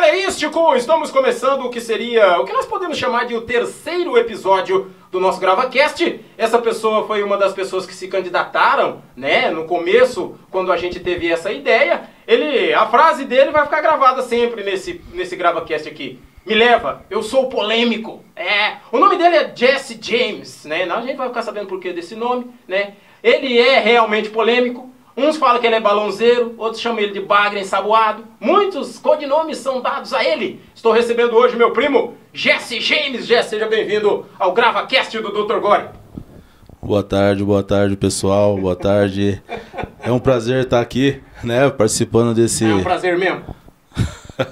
Caleístico! Estamos começando o que seria, o que nós podemos chamar de o terceiro episódio do nosso GravaCast. Essa pessoa foi uma das pessoas que se candidataram, né? No começo, quando a gente teve essa ideia. Ele, a frase dele vai ficar gravada sempre nesse, nesse GravaCast aqui. Me leva, eu sou polêmico. É, o nome dele é Jesse James, né? Não, a gente vai ficar sabendo por que desse nome, né? Ele é realmente polêmico, Uns falam que ele é balonzeiro, outros chamam ele de bagre ensaboado. Muitos codinomes são dados a ele. Estou recebendo hoje meu primo, Jesse James. Jesse, seja bem-vindo ao GravaCast do Dr. Gore. Boa tarde, boa tarde, pessoal. Boa tarde. é um prazer estar aqui, né, participando desse... É um prazer mesmo.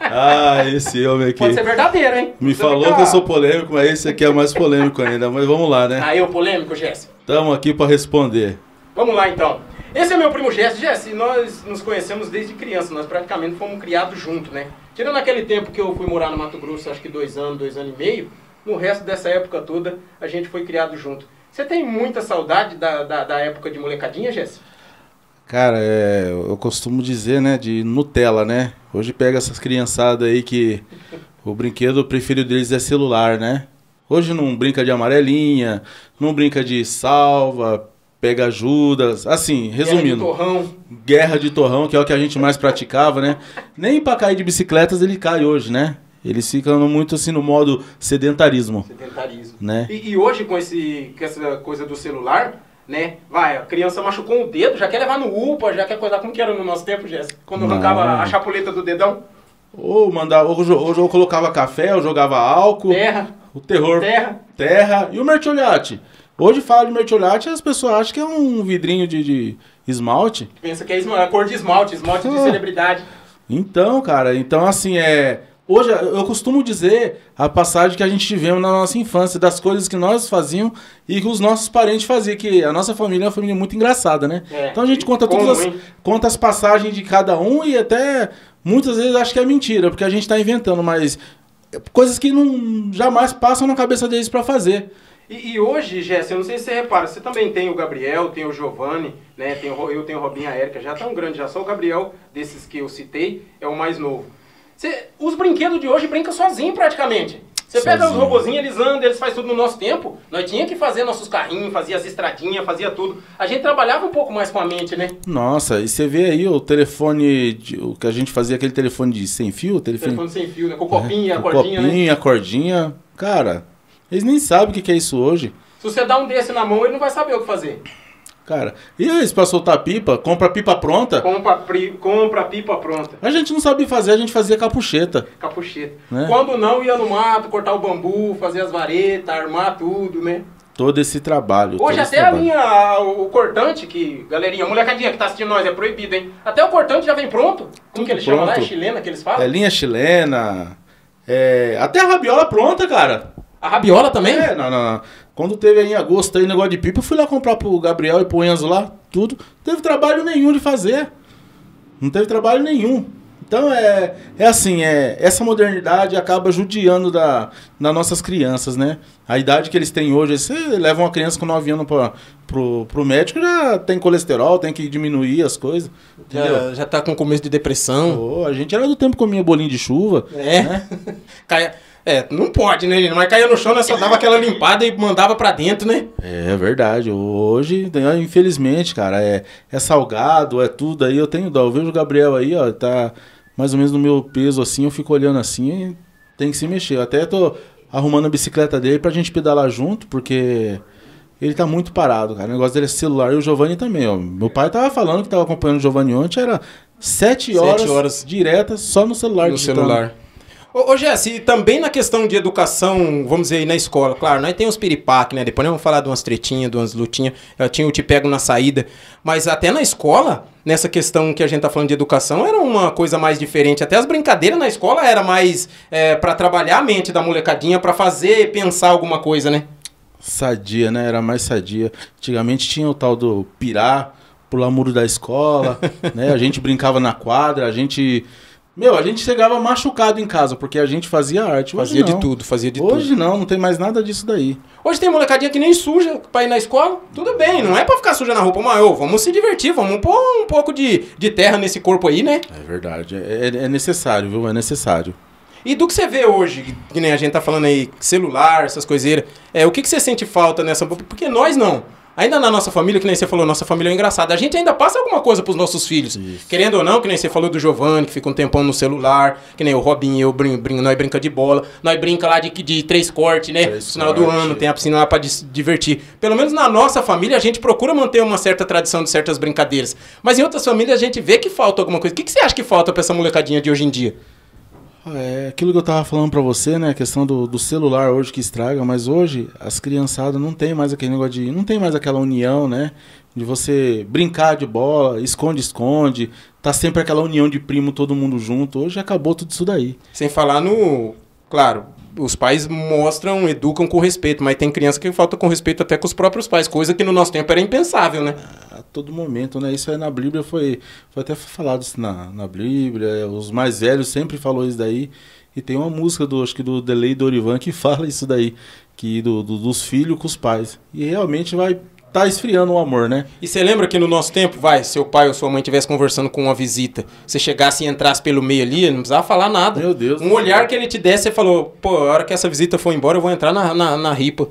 ah, esse homem aqui. Pode ser verdadeiro, hein? Me Você falou que eu sou polêmico, mas esse aqui é mais polêmico ainda. Mas vamos lá, né? Ah, eu polêmico, Jesse. Estamos aqui para responder. Vamos lá então. Esse é meu primo Jesse. Jesse, nós nos conhecemos desde criança, nós praticamente fomos criados juntos, né? Tirando aquele tempo que eu fui morar no Mato Grosso, acho que dois anos, dois anos e meio, no resto dessa época toda a gente foi criado junto. Você tem muita saudade da, da, da época de molecadinha, Jesse? Cara, é, eu costumo dizer, né, de Nutella, né? Hoje pega essas criançadas aí que o brinquedo preferido deles é celular, né? Hoje não brinca de amarelinha, não brinca de salva, pega ajudas, assim, resumindo. Guerra de torrão. Guerra de torrão, que é o que a gente mais praticava, né? Nem para cair de bicicletas ele cai hoje, né? Eles ficam muito assim no modo sedentarismo. Sedentarismo. Né? E, e hoje com, esse, com essa coisa do celular, né? Vai, a criança machucou o dedo, já quer levar no UPA, já quer coisar como que era no nosso tempo, Jéssica? Quando arrancava a chapuleta do dedão. Ou mandar ou, ou, ou colocava café, ou jogava álcool. Terra. O terror. Terra. Terra. E o Mertioliati? Hoje fala de mertiolate as pessoas acham que é um vidrinho de, de esmalte. Pensa que é esmalte, a cor de esmalte, esmalte de ah. celebridade. Então, cara, então assim, é... Hoje, eu costumo dizer a passagem que a gente tivemos na nossa infância, das coisas que nós fazíamos e que os nossos parentes faziam, que a nossa família é uma família muito engraçada, né? É, então a gente conta todas as, conta as passagens de cada um e até muitas vezes acho que é mentira, porque a gente está inventando, mas coisas que não jamais passam na cabeça deles para fazer. E, e hoje, Jéssica, eu não sei se você repara, você também tem o Gabriel, tem o Giovanni, né? Tem o, eu tenho o Robinho, a Erika, já tão grande, já só o Gabriel, desses que eu citei, é o mais novo. Você, os brinquedos de hoje brincam sozinho praticamente. Você sozinho. pega os robozinhos, eles andam, eles fazem tudo no nosso tempo. Nós tinha que fazer nossos carrinhos, fazia as estradinhas, fazia tudo. A gente trabalhava um pouco mais com a mente, né? Nossa, e você vê aí o telefone, de, o que a gente fazia aquele telefone de sem fio? Telefone, telefone sem fio, né? Com é, copinha, é, cordinha, né? copinha, né? cordinha. Cara, eles nem sabem o que, é isso hoje. Se você dá um desse na mão, ele não vai saber o que fazer. Cara, e eles pra soltar pipa? Compra pipa pronta? Compra, pri, compra pipa pronta. A gente não sabe fazer, a gente fazia capucheta. Capucheta. Né? Quando não, ia no mato, cortar o bambu, fazer as varetas, armar tudo, né? Todo esse trabalho. Hoje até trabalho. a minha, o cortante, que, galerinha, a molecadinha que tá assistindo nós, é proibido, hein? Até o cortante já vem pronto. Como tudo que eles pronto. chamam lá? É chilena que eles falam? É linha chilena. É, até a rabiola pronta, cara. A rabiola também? É, não, não, não. Quando teve aí em agosto aí negócio de pipa, eu fui lá comprar pro Gabriel e pro Enzo lá, tudo. Não teve trabalho nenhum de fazer. Não teve trabalho nenhum. Então é, é assim, é, essa modernidade acaba judiando da, das nossas crianças, né? A idade que eles têm hoje, você leva uma criança com 9 anos pra, pro, pro médico, já tem colesterol, tem que diminuir as coisas. Já, já tá com começo de depressão. Pô, a gente era do tempo que comia bolinho de chuva. É. Né? É, não pode, né? Mas caía no chão, né? Só dava aquela limpada e mandava para dentro, né? É verdade. Hoje, né, infelizmente, cara, é, é salgado, é tudo. Aí eu tenho dó. Eu vejo o Gabriel aí, ó, tá mais ou menos no meu peso assim. Eu fico olhando assim e tem que se mexer. Eu até tô arrumando a bicicleta dele pra gente pedalar junto, porque ele tá muito parado, cara. O negócio dele é celular e o Giovanni também, ó. Meu pai tava falando que tava acompanhando o Giovanni ontem, era sete horas, sete horas. diretas só no celular. No digitando. celular. Ô, ô Jesse, também na questão de educação, vamos dizer, aí na escola, claro, nós temos piripaque, né? Depois nós vamos falar de umas tretinhas, de umas lutinhas. Eu tinha o Te Pego na saída. Mas até na escola, nessa questão que a gente tá falando de educação, era uma coisa mais diferente. Até as brincadeiras na escola era mais é, para trabalhar a mente da molecadinha, para fazer pensar alguma coisa, né? Sadia, né? Era mais sadia. Antigamente tinha o tal do pirar, pular muro da escola, né? A gente brincava na quadra, a gente meu, a gente chegava machucado em casa, porque a gente fazia arte. Hoje fazia não. de tudo, fazia de Hoje tudo. não, não tem mais nada disso daí. Hoje tem molecadinha que nem suja pra ir na escola. Tudo bem, não é pra ficar suja na roupa, mas ô, vamos se divertir, vamos pôr um pouco de, de terra nesse corpo aí, né? É verdade, é, é, é necessário, viu? É necessário. E do que você vê hoje, que nem a gente tá falando aí, celular, essas coiseiras, é, o que, que você sente falta nessa... Porque nós não. Ainda na nossa família, que nem você falou, nossa família é engraçada. A gente ainda passa alguma coisa pros nossos filhos. Isso. Querendo ou não, que nem você falou do Giovanni, que fica um tempão no celular, que nem o Robin, eu brinco, brinco nós brinca de bola, nós brinca lá de, de três cortes, né? Três no final corte. do ano, tem a piscina lá pra divertir. Pelo menos na nossa família, a gente procura manter uma certa tradição de certas brincadeiras. Mas em outras famílias, a gente vê que falta alguma coisa. O que, que você acha que falta pra essa molecadinha de hoje em dia? É aquilo que eu tava falando para você, né? A questão do, do, celular hoje que estraga, mas hoje as criançadas não tem mais aquele negócio de. não tem mais aquela união, né? De você brincar de bola, esconde-esconde, tá sempre aquela união de primo, todo mundo junto. Hoje acabou tudo isso daí. Sem falar no. Claro, os pais mostram, educam com respeito, mas tem criança que falta com respeito até com os próprios pais, coisa que no nosso tempo era impensável, né? A todo momento, né? Isso aí na Bíblia foi, foi até falado isso na, na Bíblia, os mais velhos sempre falou isso daí, e tem uma música do, acho que do Delay Dorivan que fala isso daí, que do, do dos filhos com os pais, e realmente vai tá esfriando o amor, né? E você lembra que no nosso tempo, vai, seu pai ou sua mãe estivesse conversando com uma visita, você chegasse e entrasse pelo meio ali, não precisava falar nada. Meu Deus. Um olhar que ele te desse, você falou, pô, a hora que essa visita for embora, eu vou entrar na, na, na ripa.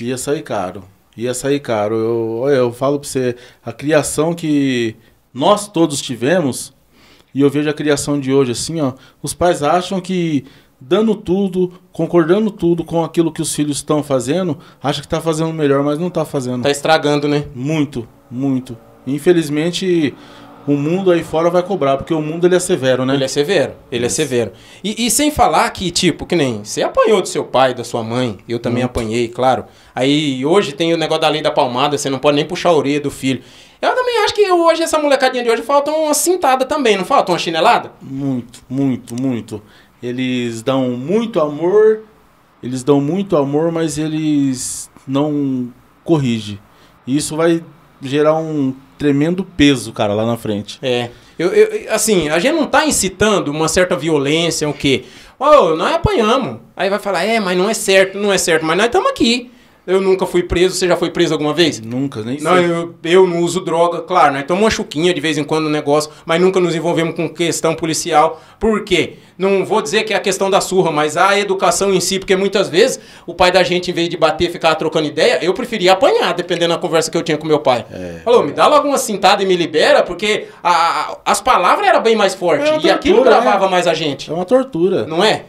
Ia sair caro. Ia sair caro. Eu, eu falo pra você, a criação que nós todos tivemos, e eu vejo a criação de hoje assim, ó, os pais acham que dando tudo, concordando tudo com aquilo que os filhos estão fazendo, acha que está fazendo melhor, mas não está fazendo. Está estragando, né? Muito, muito. Infelizmente, o mundo aí fora vai cobrar, porque o mundo ele é severo, né? Ele é severo, ele é severo. E, e sem falar que, tipo, que nem você apanhou do seu pai, da sua mãe, eu também apanhei, claro. Aí hoje tem o negócio da lei da palmada, você não pode nem puxar a orelha do filho. Eu também acho que hoje, essa molecadinha de hoje, falta uma cintada também, não falta uma chinelada? Muito, muito, muito. Eles dão muito amor, eles dão muito amor, mas eles não corrigem. E isso vai gerar um tremendo peso, cara, lá na frente. É. Eu, eu, assim, a gente não tá incitando uma certa violência, o quê? Ô, oh, nós apanhamos. Aí vai falar, é, mas não é certo, não é certo, mas nós estamos aqui. Eu nunca fui preso. Você já foi preso alguma vez? Nunca, nem não, sei. Não, eu, eu, não uso droga. Claro, né? Então né? uma chuquinha de vez em quando no negócio, mas nunca nos envolvemos com questão policial. Por quê? Não vou dizer que é a questão da surra, mas a educação em si, porque muitas vezes o pai da gente, em vez de bater, ficar trocando ideia, eu preferia apanhar, dependendo da conversa que eu tinha com meu pai. É, Falou, é. me dá logo uma cintada e me libera, porque a, a, as palavras eram bem mais fortes. É tortura, e aquilo gravava né? mais a gente. É uma tortura. Não é?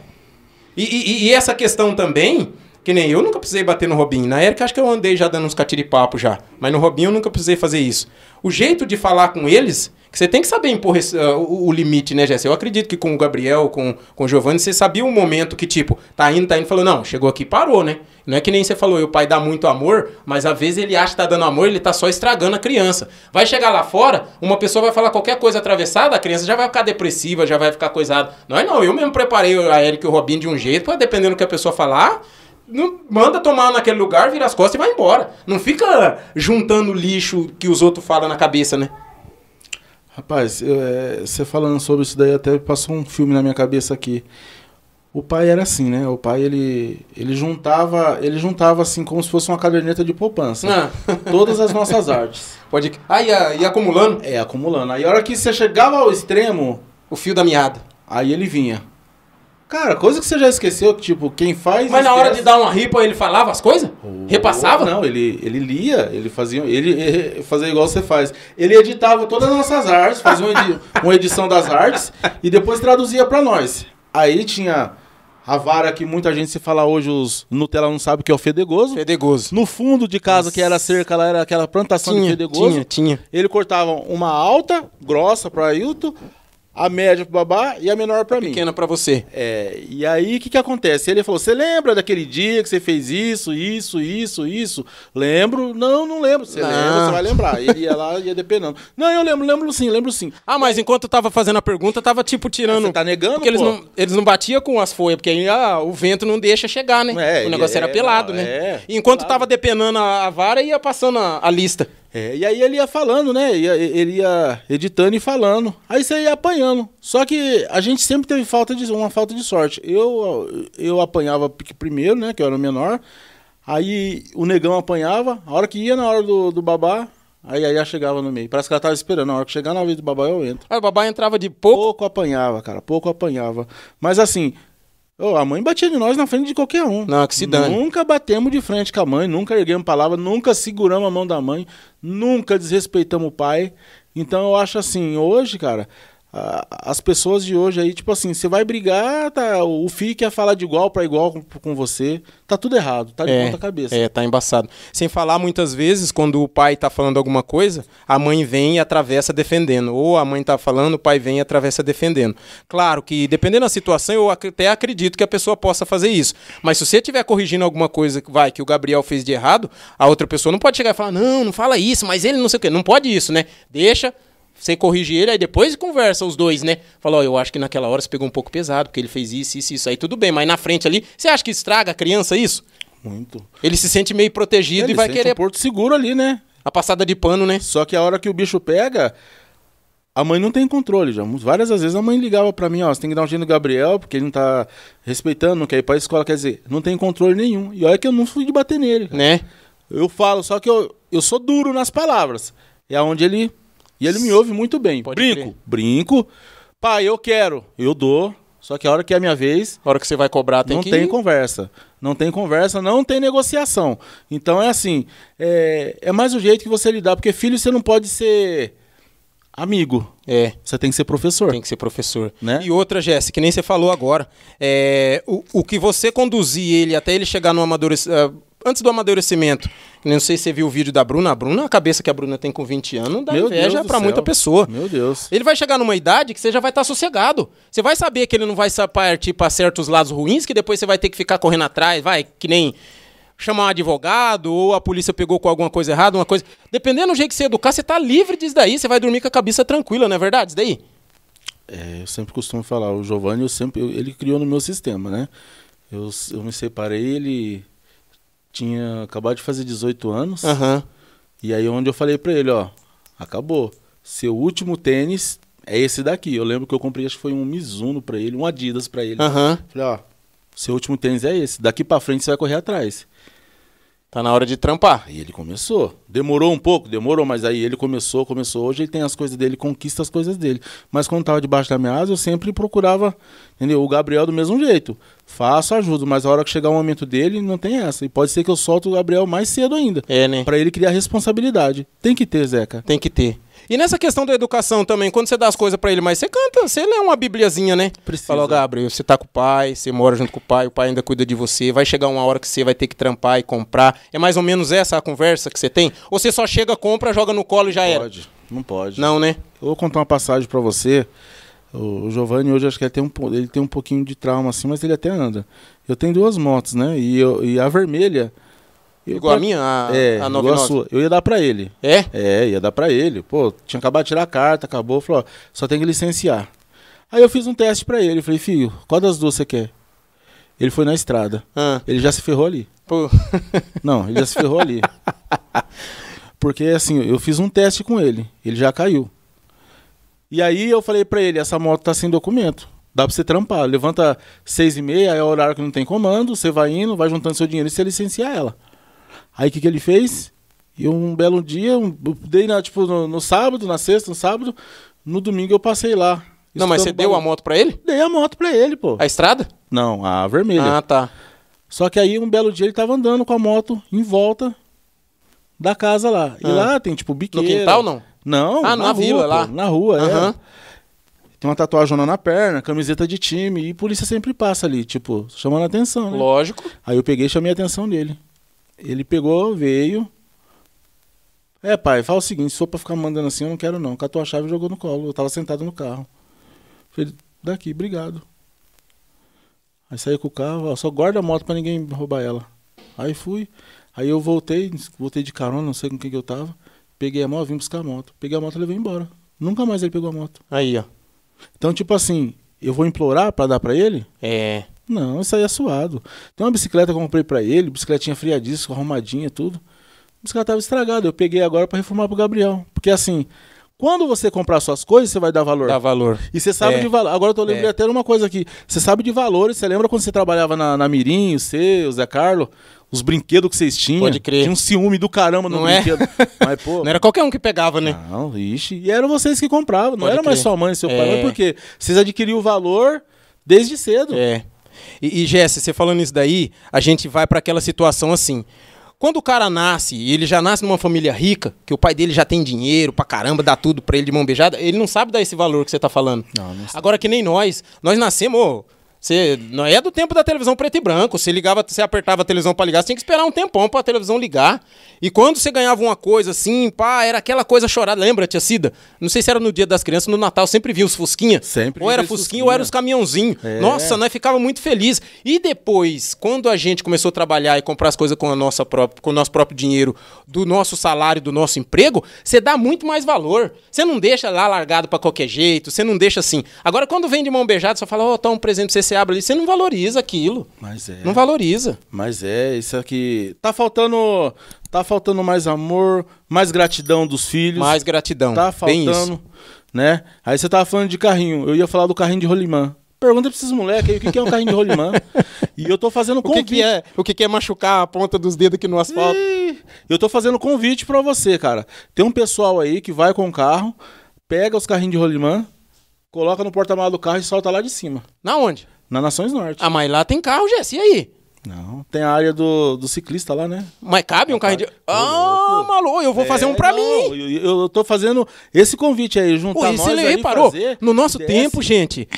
e, e, e essa questão também que nem eu nunca precisei bater no Robinho. Na Erika acho que eu andei já dando uns catiripapos já. Mas no Robinho eu nunca precisei fazer isso. O jeito de falar com eles, que você tem que saber impor esse, uh, ah, o, o, limite, né, Jéssica? Eu acredito que com o Gabriel, com, com o Giovanni, você sabia o um momento que, tipo, tá indo, tá indo, falou, não, chegou aqui parou, né? Não é que nem você falou, o pai dá muito amor, mas às vezes ele acha que tá dando amor, ele tá só estragando a criança. Vai chegar lá fora, uma pessoa vai falar qualquer coisa atravessada, a criança já vai ficar depressiva, já vai ficar coisada. Não é não, eu mesmo preparei a Eric e o Robin de um jeito, dependendo do que a pessoa falar, não, manda tomar naquele lugar, vira as costas e vai embora. Não fica juntando lixo que os outros falam na cabeça, né? Rapaz, é, você é, falando sobre isso daí até passou um filme na minha cabeça aqui. O pai era assim, né? O pai ele, ele juntava, ele juntava assim como se fosse uma caderneta de poupança. Ah. Todas as nossas artes. Pode Ah, e acumulando? É, acumulando. Aí a hora que você chegava ao extremo, o fio da meada. Aí ele vinha. Cara, coisa que você já esqueceu, que, tipo, quem faz. Mas esquece. na hora de dar uma ripa, ele falava as coisas? Oh, Repassava? Não, ele, ele lia, ele fazia. Ele fazia igual você faz. Ele editava todas as nossas artes, fazia uma, edi uma edição das artes e depois traduzia para nós. Aí tinha a vara que muita gente se fala hoje, os Nutella não sabe o que é o fedegoso. Fedegoso. No fundo de casa, Nossa. que era cerca, lá era aquela plantação tinha, de fedegoso. Tinha, tinha. Ele cortava uma alta, grossa para Ailton, a média pro babá e a menor para mim. Pequena para você. É, e aí o que, que acontece? Ele falou: Você lembra daquele dia que você fez isso, isso, isso, isso? Lembro? Não, não lembro. Você lembra, ah. você vai lembrar. Ele ia lá e ia depenando. Não, eu lembro, lembro sim, lembro sim. Ah, mas enquanto eu tava fazendo a pergunta, tava tipo tirando. Você tá negando? Porque pô? eles não, eles não batiam com as folhas, porque aí ah, o vento não deixa chegar, né? É, o negócio é, era pelado, né? É, enquanto pelado. tava depenando a, a vara, ia passando a, a lista. É, e aí ele ia falando, né? Ia, ele ia editando e falando. Aí você ia apanhando. Só que a gente sempre teve falta de, uma falta de sorte. Eu, eu apanhava primeiro, né? Que eu era menor. Aí o negão apanhava. A hora que ia na hora do, do babá, aí aí chegava no meio. Parece que ela tava esperando. A hora que chegar na vez do babá, eu entro. Ah, o babá entrava de pouco? Pouco apanhava, cara. Pouco apanhava. Mas assim, Oh, a mãe batia de nós na frente de qualquer um. Não, que se dane. Nunca batemos de frente com a mãe, nunca erguemos palavra, nunca seguramos a mão da mãe, nunca desrespeitamos o pai. Então eu acho assim, hoje, cara, as pessoas de hoje aí, tipo assim, você vai brigar, tá, o FII quer falar de igual para igual com, com, você, tá tudo errado, tá de é, ponta cabeça. É, tá embaçado. Sem falar muitas vezes quando o pai tá falando alguma coisa, a mãe vem e atravessa defendendo, ou a mãe tá falando, o pai vem e atravessa defendendo. Claro que dependendo da situação, eu até acredito que a pessoa possa fazer isso, mas se você estiver corrigindo alguma coisa que vai que o Gabriel fez de errado, a outra pessoa não pode chegar e falar: "Não, não fala isso, mas ele não sei o quê". Não pode isso, né? Deixa você corrige ele, aí depois conversa os dois, né? falou eu acho que naquela hora você pegou um pouco pesado, porque ele fez isso, isso, isso. Aí tudo bem, mas na frente ali, você acha que estraga a criança isso? Muito. Ele se sente meio protegido ele e vai querer. Um porto seguro ali, né? A passada de pano, né? Só que a hora que o bicho pega, a mãe não tem controle, já. Várias vezes a mãe ligava para mim, ó, você tem que dar um jeito no Gabriel, porque ele não tá respeitando, não quer ir pra escola, quer dizer, não tem controle nenhum. E olha que eu não fui de bater nele. Cara. Né? Eu falo, só que eu, eu sou duro nas palavras. É onde ele e ele me ouve muito bem. Pode brinco, crer. brinco. Pai, eu quero. Eu dou. Só que a hora que é a minha vez. A hora que você vai cobrar tem não que. Não tem conversa. Não tem conversa, não tem negociação. Então é assim. É, é mais o jeito que você lidar. Porque filho, você não pode ser amigo. É. Você tem que ser professor. Tem que ser professor. Né? E outra, Jéssica, que nem você falou agora. É, o, o que você conduzir ele até ele chegar no amadurecimento. Ah, antes do amadurecimento. Não sei se você viu o vídeo da Bruna. A Bruna, a cabeça que a Bruna tem com 20 anos, dá Meu inveja para muita pessoa. Meu Deus. Ele vai chegar numa idade que você já vai estar tá sossegado. Você vai saber que ele não vai partir para certos lados ruins, que depois você vai ter que ficar correndo atrás, vai, que nem chamar um advogado ou a polícia pegou com alguma coisa errada, uma coisa. Dependendo do jeito que você educar, você tá livre disso daí, você vai dormir com a cabeça tranquila, não é verdade? Isso daí? É, eu sempre costumo falar, o Giovanni, eu sempre, ele criou no meu sistema, né? Eu, eu me separei, ele tinha acabado de fazer 18 anos. Uhum. E aí é onde eu falei para ele, ó, acabou. Seu último tênis é esse daqui. Eu lembro que eu comprei, acho que foi um Mizuno para ele, um Adidas para ele. Uhum. Falei, ó, seu último tênis é esse. Daqui para frente você vai correr atrás tá na hora de trampar. E ele começou. Demorou um pouco, demorou, mas aí ele começou, começou. Hoje ele tem as coisas dele, conquista as coisas dele. Mas quando tava debaixo da minha asa, eu sempre procurava, entendeu? O Gabriel do mesmo jeito. Faço, ajudo, mas a hora que chegar o momento dele, não tem essa. E pode ser que eu solto o Gabriel mais cedo ainda. É, né? Pra ele criar responsabilidade. Tem que ter, Zeca. Tem que ter. E nessa questão da educação também, quando você dá as coisas para ele, mas você canta, você lê uma bibliazinha, né? Precisa. Gabriel, você tá com o pai, você mora junto com o pai, o pai ainda cuida de você, vai chegar uma hora que você vai ter que trampar e comprar. É mais ou menos essa a conversa que você tem? Ou você só chega, compra, joga no colo e já não era? Pode, não pode. Não, né? Eu vou contar uma passagem para você. O Giovanni hoje acho que ele tem, um, ele tem um pouquinho de trauma assim, mas ele até anda. Eu tenho duas motos, né? E, eu, e a vermelha eu, igual a minha? A, é, a 99? A sua. Eu ia dar pra ele. É? É, ia dar pra ele. Pô, tinha acabado de tirar a carta, acabou. Falou, ó, só tem que licenciar. Aí eu fiz um teste pra ele. Falei, filho, qual das duas você quer? Ele foi na estrada. Ah. Ele já se ferrou ali. Pô. Não, ele já se ferrou ali. Porque, assim, eu fiz um teste com ele. Ele já caiu. E aí eu falei pra ele, essa moto tá sem documento dá pra você trampar. Levanta seis e meia, é o horário que não tem comando, você vai indo, vai juntando seu dinheiro e você licencia ela. Aí o que, que ele fez? E um belo dia, um, dei na, tipo, no, no, sábado, na sexta, no sábado, no domingo eu passei lá. Não, mas você deu a moto pra ele? Dei a moto pra ele, pô. A estrada? Não, a vermelha. Ah, tá. Só que aí um belo dia ele tava andando com a moto em volta da casa lá. E ah. lá tem, tipo, biquíni. No quintal, não? Não, ah, na, na vila, rua, lá. Pô, na rua, uhum. é. Tem uma tatuagem na perna, camiseta de time, e polícia sempre passa ali, tipo, chamando a atenção, né? Lógico. Aí eu peguei e chamei a atenção dele. Ele pegou, veio. É, pai, fala o seguinte, se for pra ficar mandando assim, eu não quero não. Catou a chave e jogou no colo. Eu tava sentado no carro. Falei, daqui, obrigado. Aí saí com o carro, ó, só guarda a moto pra ninguém roubar ela. Aí fui. Aí eu voltei, voltei de carona, não sei com quem que eu tava. Peguei a moto, vim buscar a moto. Peguei a moto e levei embora. Nunca mais ele pegou a moto. Aí, ó. Então, tipo assim, eu vou implorar para dar para ele? É. Não, isso aí é suado. Tem uma bicicleta que eu comprei pra ele, bicicletinha fria disco, arrumadinha, tudo. A bicicleta tava estragada, eu peguei agora para reformar pro Gabriel. Porque assim, quando você comprar suas coisas, você vai dar valor. Dá valor. E você sabe é. de valor. Agora eu tô é. lembrando é. até de uma coisa aqui. Você sabe de valores. Você lembra quando você trabalhava na, na Mirim, o o Zé Carlos? Os brinquedos que vocês tinham. Pode crer. Tinha um ciúme do caramba no não é? brinquedo. É? Mas, pô, não era qualquer um que pegava, né? Não, ixi. E eram vocês que compravam. Não Pode era crer. mais sua mãe e seu pai. É. Mas por quê? Vocês adquiriam o valor desde cedo. É. E, e você falando isso daí, a gente vai para aquela situação assim. Quando o cara nasce, e ele já nasce numa família rica, que o pai dele já tem dinheiro pra caramba, dá tudo pra ele de mão beijada, ele não sabe dar esse valor que você tá falando. Não, não Agora que nem nós, nós nascemos, oh, você, não é do tempo da televisão preto e branco. Você ligava, você apertava a televisão para ligar, você tinha que esperar um tempão para a televisão ligar. E quando você ganhava uma coisa assim, pá, era aquela coisa chorada. Lembra, tia Cida? Não sei se era no dia das crianças, no Natal sempre via os fusquinha. Sempre. Ou era fusquinha, fusquinha, ou era os caminhãozinhos. É. Nossa, nós ficava muito feliz. E depois, quando a gente começou a trabalhar e comprar as coisas com a nossa própria, com o nosso próprio dinheiro, do nosso salário, do nosso emprego, você dá muito mais valor. Você não deixa lá largado para qualquer jeito, você não deixa assim. Agora quando vem de mão beijada, só fala: "Ó, oh, tá um presente pra você você abre ali, você não valoriza aquilo. Mas é. Não valoriza. Mas é, isso aqui. Tá faltando. Tá faltando mais amor, mais gratidão dos filhos. Mais gratidão. Tá faltando. Né? Aí você tava falando de carrinho. Eu ia falar do carrinho de rolimã. Pergunta pra esses moleques aí o que, que é um carrinho de rolimã. e eu tô fazendo convite. O que, que é, o que, que, é machucar a ponta dos dedos aqui no asfalto? E... Eu tô fazendo convite para você, cara. Tem um pessoal aí que vai com o carro, pega os carrinhos de rolimã, coloca no porta-malas do carro e solta lá de cima. Na onde? Na Nações Norte. Ah, mas lá tem carro, Jess, e aí? Não, tem a área do, do ciclista lá, né? Mas cabe um carro de. Ah, maluco, eu vou fazer um é, pra não, mim. Eu, eu tô fazendo esse convite aí, juntar Pô, nós ele aí, parou. Fazer, no nosso desce. tempo, gente,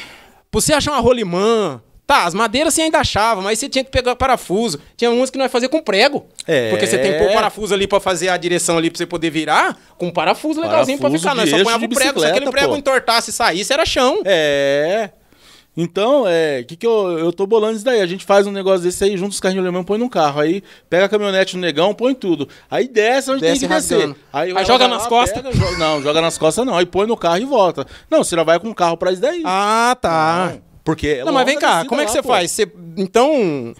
você achar uma rolimã, Tá, as madeiras você ainda achava, mas você tinha que pegar parafuso. Tinha uns que nós fazer com prego. É. Porque você tem que pôr parafuso ali para fazer a direção ali para você poder virar, com um parafuso legalzinho para ficar. Nós só ponhava o prego, se aquele prego pô. entortasse e saísse, era chão. É. Então, é, que que eu, eu tô bolando isso daí? A gente faz um negócio desse aí, junta os carrinhos alemão, põe num carro. Aí pega a caminhonete no negão, põe tudo. Aí desce onde desce tem que rasgando. descer. Aí, aí joga lá, nas costas? Pega, joga, não, joga nas costas não. Aí põe no carro e volta. Não, você já vai com o carro pra isso daí. Ah, tá. Não, porque é Não, mas vem cá, como é que você pô. faz? Você, então,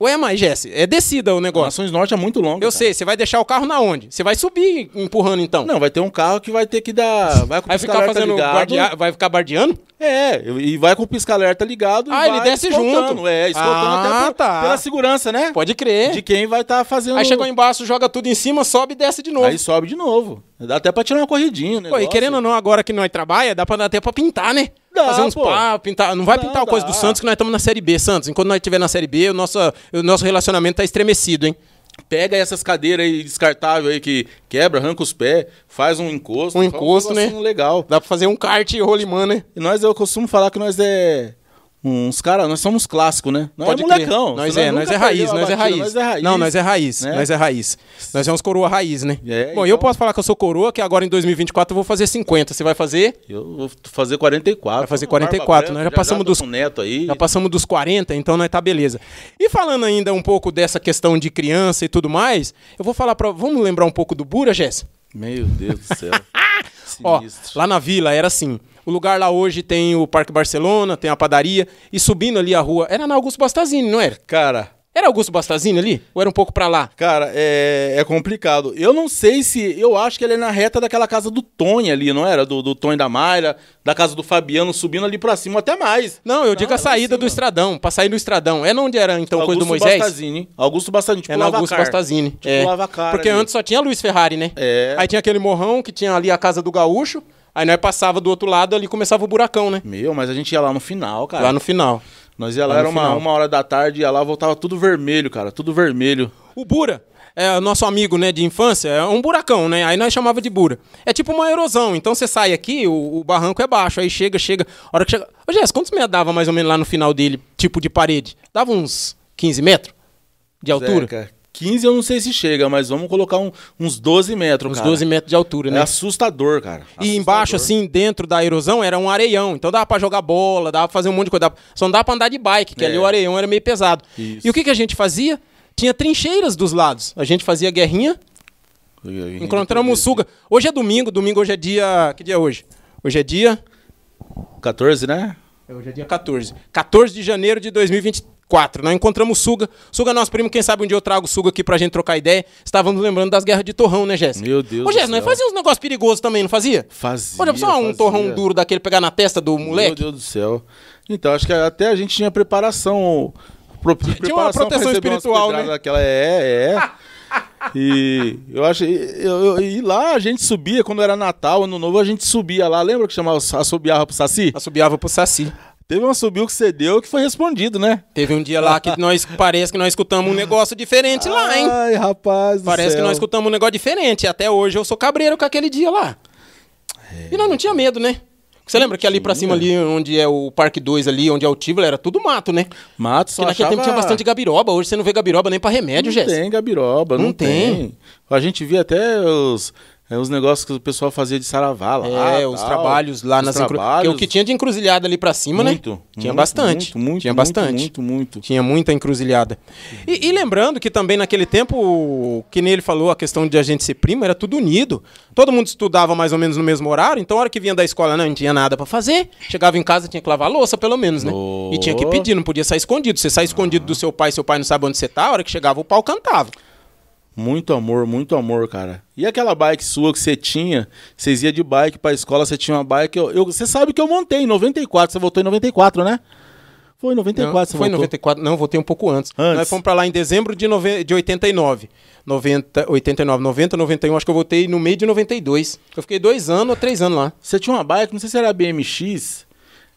Ué, é mais, Jesse? É descida o negócio. Nações Norte é muito longo. Eu cara. sei, você vai deixar o carro na onde? Você vai subir empurrando então. Não, vai ter um carro que vai ter que dar. Vai, com vai ficar fazendo tá guardia... Vai ficar bardeando? É, e vai com o pisca-alerta ligado. Ah, ele desce junto. É, escoltando ah, até por, tá. pela segurança, né? Pode crer. De quem vai estar tá fazendo. Aí chegou embaixo, joga tudo em cima, sobe e desce de novo. Aí sobe de novo. Dá até pra tirar uma corridinha, né? Pô, e querendo ou não, agora que nós trabalha, dá pra dar até pra pintar, né? Dá, fazer uns pá, pintar. Não vai pintar o coisa do Santos que nós estamos na Série B. Santos, enquanto nós estiver na Série B, o nosso, o nosso relacionamento está estremecido, hein? Pega essas cadeiras aí descartáveis aí que quebra, arranca os pés, faz um encosto. Um encosto, um né? legal. Dá pra fazer um kart e rolimã, né? E nós, eu costumo falar que nós é uns caras, nós somos clássicos, né? não é Pode é molecão. Crer. É nós, é, nós é, raiz, nós é raiz, nós é raiz. Não, nós é raiz, né? nós é raiz. Nós é uns coroa raiz, né? É, Bom, então... eu posso falar que eu sou coroa, que agora em 2024 eu vou fazer 50. Você vai fazer? Eu vou fazer 44. Vai fazer 44, nós né? já, já passamos já dos neto aí. Já passamos dos 40, então nós tá beleza. E falando ainda um pouco dessa questão de criança e tudo mais, eu vou falar para, vamos lembrar um pouco do Bura, Jéssica? Meu Deus do céu. Ó, lá na vila era assim, o lugar lá hoje tem o Parque Barcelona, tem a padaria. E subindo ali a rua, era na Augusto Bastazini, não era? Cara, era Augusto Bastazini ali? Ou era um pouco para lá? Cara, é, é, complicado. Eu não sei se. Eu acho que ele é na reta daquela casa do Tony ali, não era? Do, do Tony da Mayra, da casa do Fabiano, subindo ali pra cima, até mais. Não, eu digo a saída do Estradão, pra sair do Estradão. É onde era então Augusto coisa do Moisés? Bastazini. Augusto Bastazini, tipo é na Augusto Bastazini. Tipo é, Porque ali. antes só tinha Luiz Ferrari, né? É. Aí tinha aquele morrão que tinha ali a casa do Gaúcho. Aí nós passava do outro lado ali começava o buracão, né? Meu, mas a gente ia lá no final, cara. Lá no final. Nós ia lá, lá era uma, uma hora da tarde, ia lá, voltava tudo vermelho, cara, tudo vermelho. O Bura é nosso amigo, né, de infância, é um buracão, né? Aí nós chamava de Bura. É tipo uma erosão. Então você sai aqui, o, o barranco é baixo, aí chega, chega. A hora que chega. Ô, Jéssica, quantos metros dava mais ou menos lá no final dele, tipo de parede? Dava uns 15 metros de altura? Zeca, 15 eu não sei se chega, mas vamos colocar um, uns 12 metros, uns cara. Uns 12 metros de altura, né? É assustador, cara. Assustador. E embaixo, assim, dentro da erosão, era um areião. Então dava pra jogar bola, dava pra fazer um monte de coisa. Só não dava pra andar de bike, que é. ali o areião era meio pesado. Isso. E o que, que a gente fazia? Tinha trincheiras dos lados. A gente fazia guerrinha. Encontramos suga. Hoje é domingo, domingo hoje é dia. Que dia é hoje? Hoje é dia. 14, né? É, hoje é dia 14. 14 de janeiro de 2023 quatro. Nós né? encontramos Suga. Suga é nosso primo, quem sabe um dia eu trago Suga aqui pra gente trocar ideia. Estávamos lembrando das guerras de torrão, né, Jéssica? Meu Deus. Ô, Jéssica, nós fazia uns negócios perigosos também, não fazia? Fazia. Olha só um fazia. torrão duro daquele pegar na testa do moleque. Meu Deus do céu. Então, acho que até a gente tinha preparação. Pro, tinha uma proteção espiritual, né? Daquela, é, é. E eu acho. Eu, eu, e lá a gente subia, quando era Natal, Ano Novo, a gente subia lá. Lembra que chamava assobiava pro Saci? Assobiava pro Saci. Teve um subiu que você deu que foi respondido, né? Teve um dia lá que nós parece que nós escutamos um negócio diferente lá, hein? Ai, rapaz. Do parece céu. que nós escutamos um negócio diferente. Até hoje eu sou cabreiro com aquele dia lá. É. E nós não tinha medo, né? Você lembra que ali pra cima, ali onde é o Parque 2, ali onde é o Tivoli, era tudo mato, né? Mato, só Porque naquele achava... tempo tinha bastante gabiroba. Hoje você não vê gabiroba nem pra remédio, Jéssica. Não Jess. tem gabiroba, não, não tem. tem. A gente via até os é, os negócios que o pessoal fazia de saravá lá. É, tal, os trabalhos lá os nas encruzilhadas. É o que tinha de encruzilhada ali para cima, né? muito, né? Tinha muito, bastante. Muito, muito, tinha bastante. Muito, muito. Tinha muita encruzilhada. E, e, lembrando que também naquele tempo, que nem ele falou, a questão de a gente ser primo era tudo unido. Todo mundo estudava mais ou menos no mesmo horário, então a hora que vinha da escola não, não tinha nada para fazer. Chegava em casa, tinha que lavar louça, pelo menos, né? Oh. E tinha que pedir, não podia sair escondido. Você sai escondido do seu pai, seu pai não sabe onde você tá, a hora que chegava o pau cantava. Muito amor, muito amor, cara. E aquela bike sua que você tinha? Vocês iam de bike pra escola, você tinha uma bike. Eu, você sabe que eu montei em 94, você voltou em 94, né? Foi em 94, não, você Foi em 94, não, voltei um pouco antes. antes. Nós fomos pra lá em dezembro de, nove... de 89. 90, 89, 90, 91, acho que eu voltei no meio de 92. Eu fiquei dois anos ou três anos lá. Você tinha uma bike, não sei se era a BMX,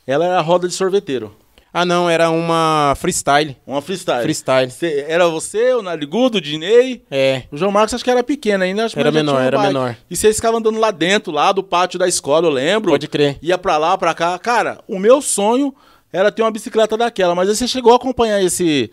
ela era a roda de sorveteiro. Ah, não, era uma freestyle. Uma freestyle. Freestyle. Cê, era você, o Narigudo, o Dinei? É. O João Marcos acho que era pequeno ainda. Acho que era menor, era bike. menor. E vocês ficavam andando lá dentro, lá do pátio da escola, eu lembro. Pode crer. Ia pra lá, pra cá. Cara, o meu sonho era ter uma bicicleta daquela, mas aí você chegou a acompanhar esse,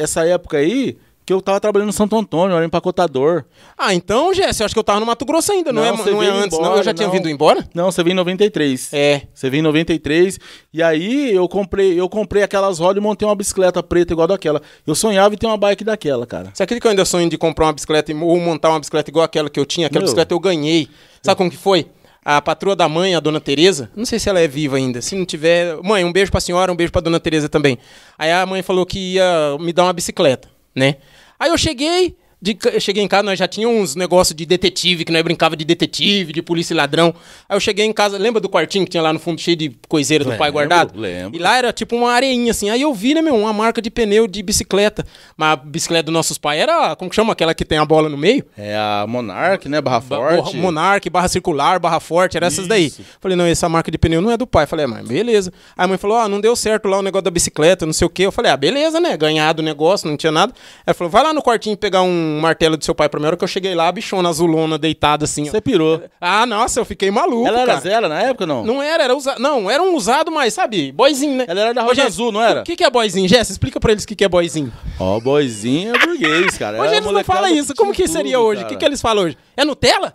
essa época aí que eu tava trabalhando no Santo Antônio, eu era empacotador. Ah, então, Jess, eu acho que eu tava no Mato Grosso ainda, não, não é, não é antes, embora, não? Eu já não. tinha vindo embora? Não, você veio em 93. É. Você veio em 93, e aí eu comprei, eu comprei aquelas rodas e montei uma bicicleta preta igual daquela. Eu sonhava em ter uma bike daquela, cara. Você acredita que eu ainda sonho de comprar uma bicicleta ou montar uma bicicleta igual aquela que eu tinha? Aquela Meu. bicicleta eu ganhei. Sabe como que foi? a patroa da mãe, a dona Teresa, não sei se ela é viva ainda. Se não tiver, mãe, um beijo pra senhora, um beijo pra dona Teresa também. Aí a mãe falou que ia me dar uma bicicleta, né? Aí eu cheguei, de, eu cheguei em casa, nós já tinha uns negócios de detetive, que nós brincava de detetive, de polícia e ladrão. Aí eu cheguei em casa, lembra do quartinho que tinha lá no fundo cheio de coiseira do pai guardado? Lembro. E lá era tipo uma areinha assim. Aí eu vi, né, meu, uma marca de pneu de bicicleta. Mas a bicicleta dos nossos pais era, como que chama aquela que tem a bola no meio? É a Monarch, né? Barra Forte. Monarch, barra circular, barra forte, era Isso. essas daí. Falei, não, essa marca de pneu não é do pai. Falei, ah, mas beleza. Aí a mãe falou, ah, não deu certo lá o negócio da bicicleta, não sei o quê. Eu falei, ah, beleza, né? Ganhado o negócio, não tinha nada. Ela falou, vai lá no quartinho pegar um um martelo do seu pai pra mim. A hora que eu cheguei lá, a bichona azulona, deitada assim. Você pirou. Ah, nossa, eu fiquei maluco. Ela era cara. zero na época, não? Não era, era usado. Não, era um usado, mas, sabe, boizinho, né? Ela era da Roja Azul, não era? O que, que é boizinho? Jess, explica pra eles o que, que é boizinho. Ó, oh, boizinho é burguês, cara. Hoje é eles não falam isso. Como que seria tudo, hoje? O que, que eles falam hoje? É Nutella?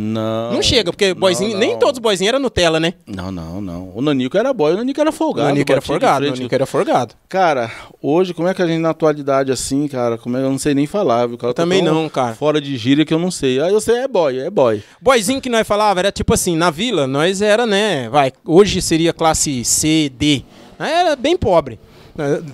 Não. Não chega, porque não, boyzinho, não. nem todos os boyzinhos eram Nutella, né? Não, não, não. O Nanico era boy, o Nanico era folgado. O Nanico era folgado, o Nanico era folgado. Cara, hoje, como é que a gente na atualidade assim, cara, como é, eu não sei nem falar, viu? Cara, eu também não, cara. Fora de gíria que eu não sei. Aí eu sei, é boy, é boy. Boyzinho que nós falava era tipo assim, na vila, nós era, né, vai, hoje seria classe C, D. Era bem pobre.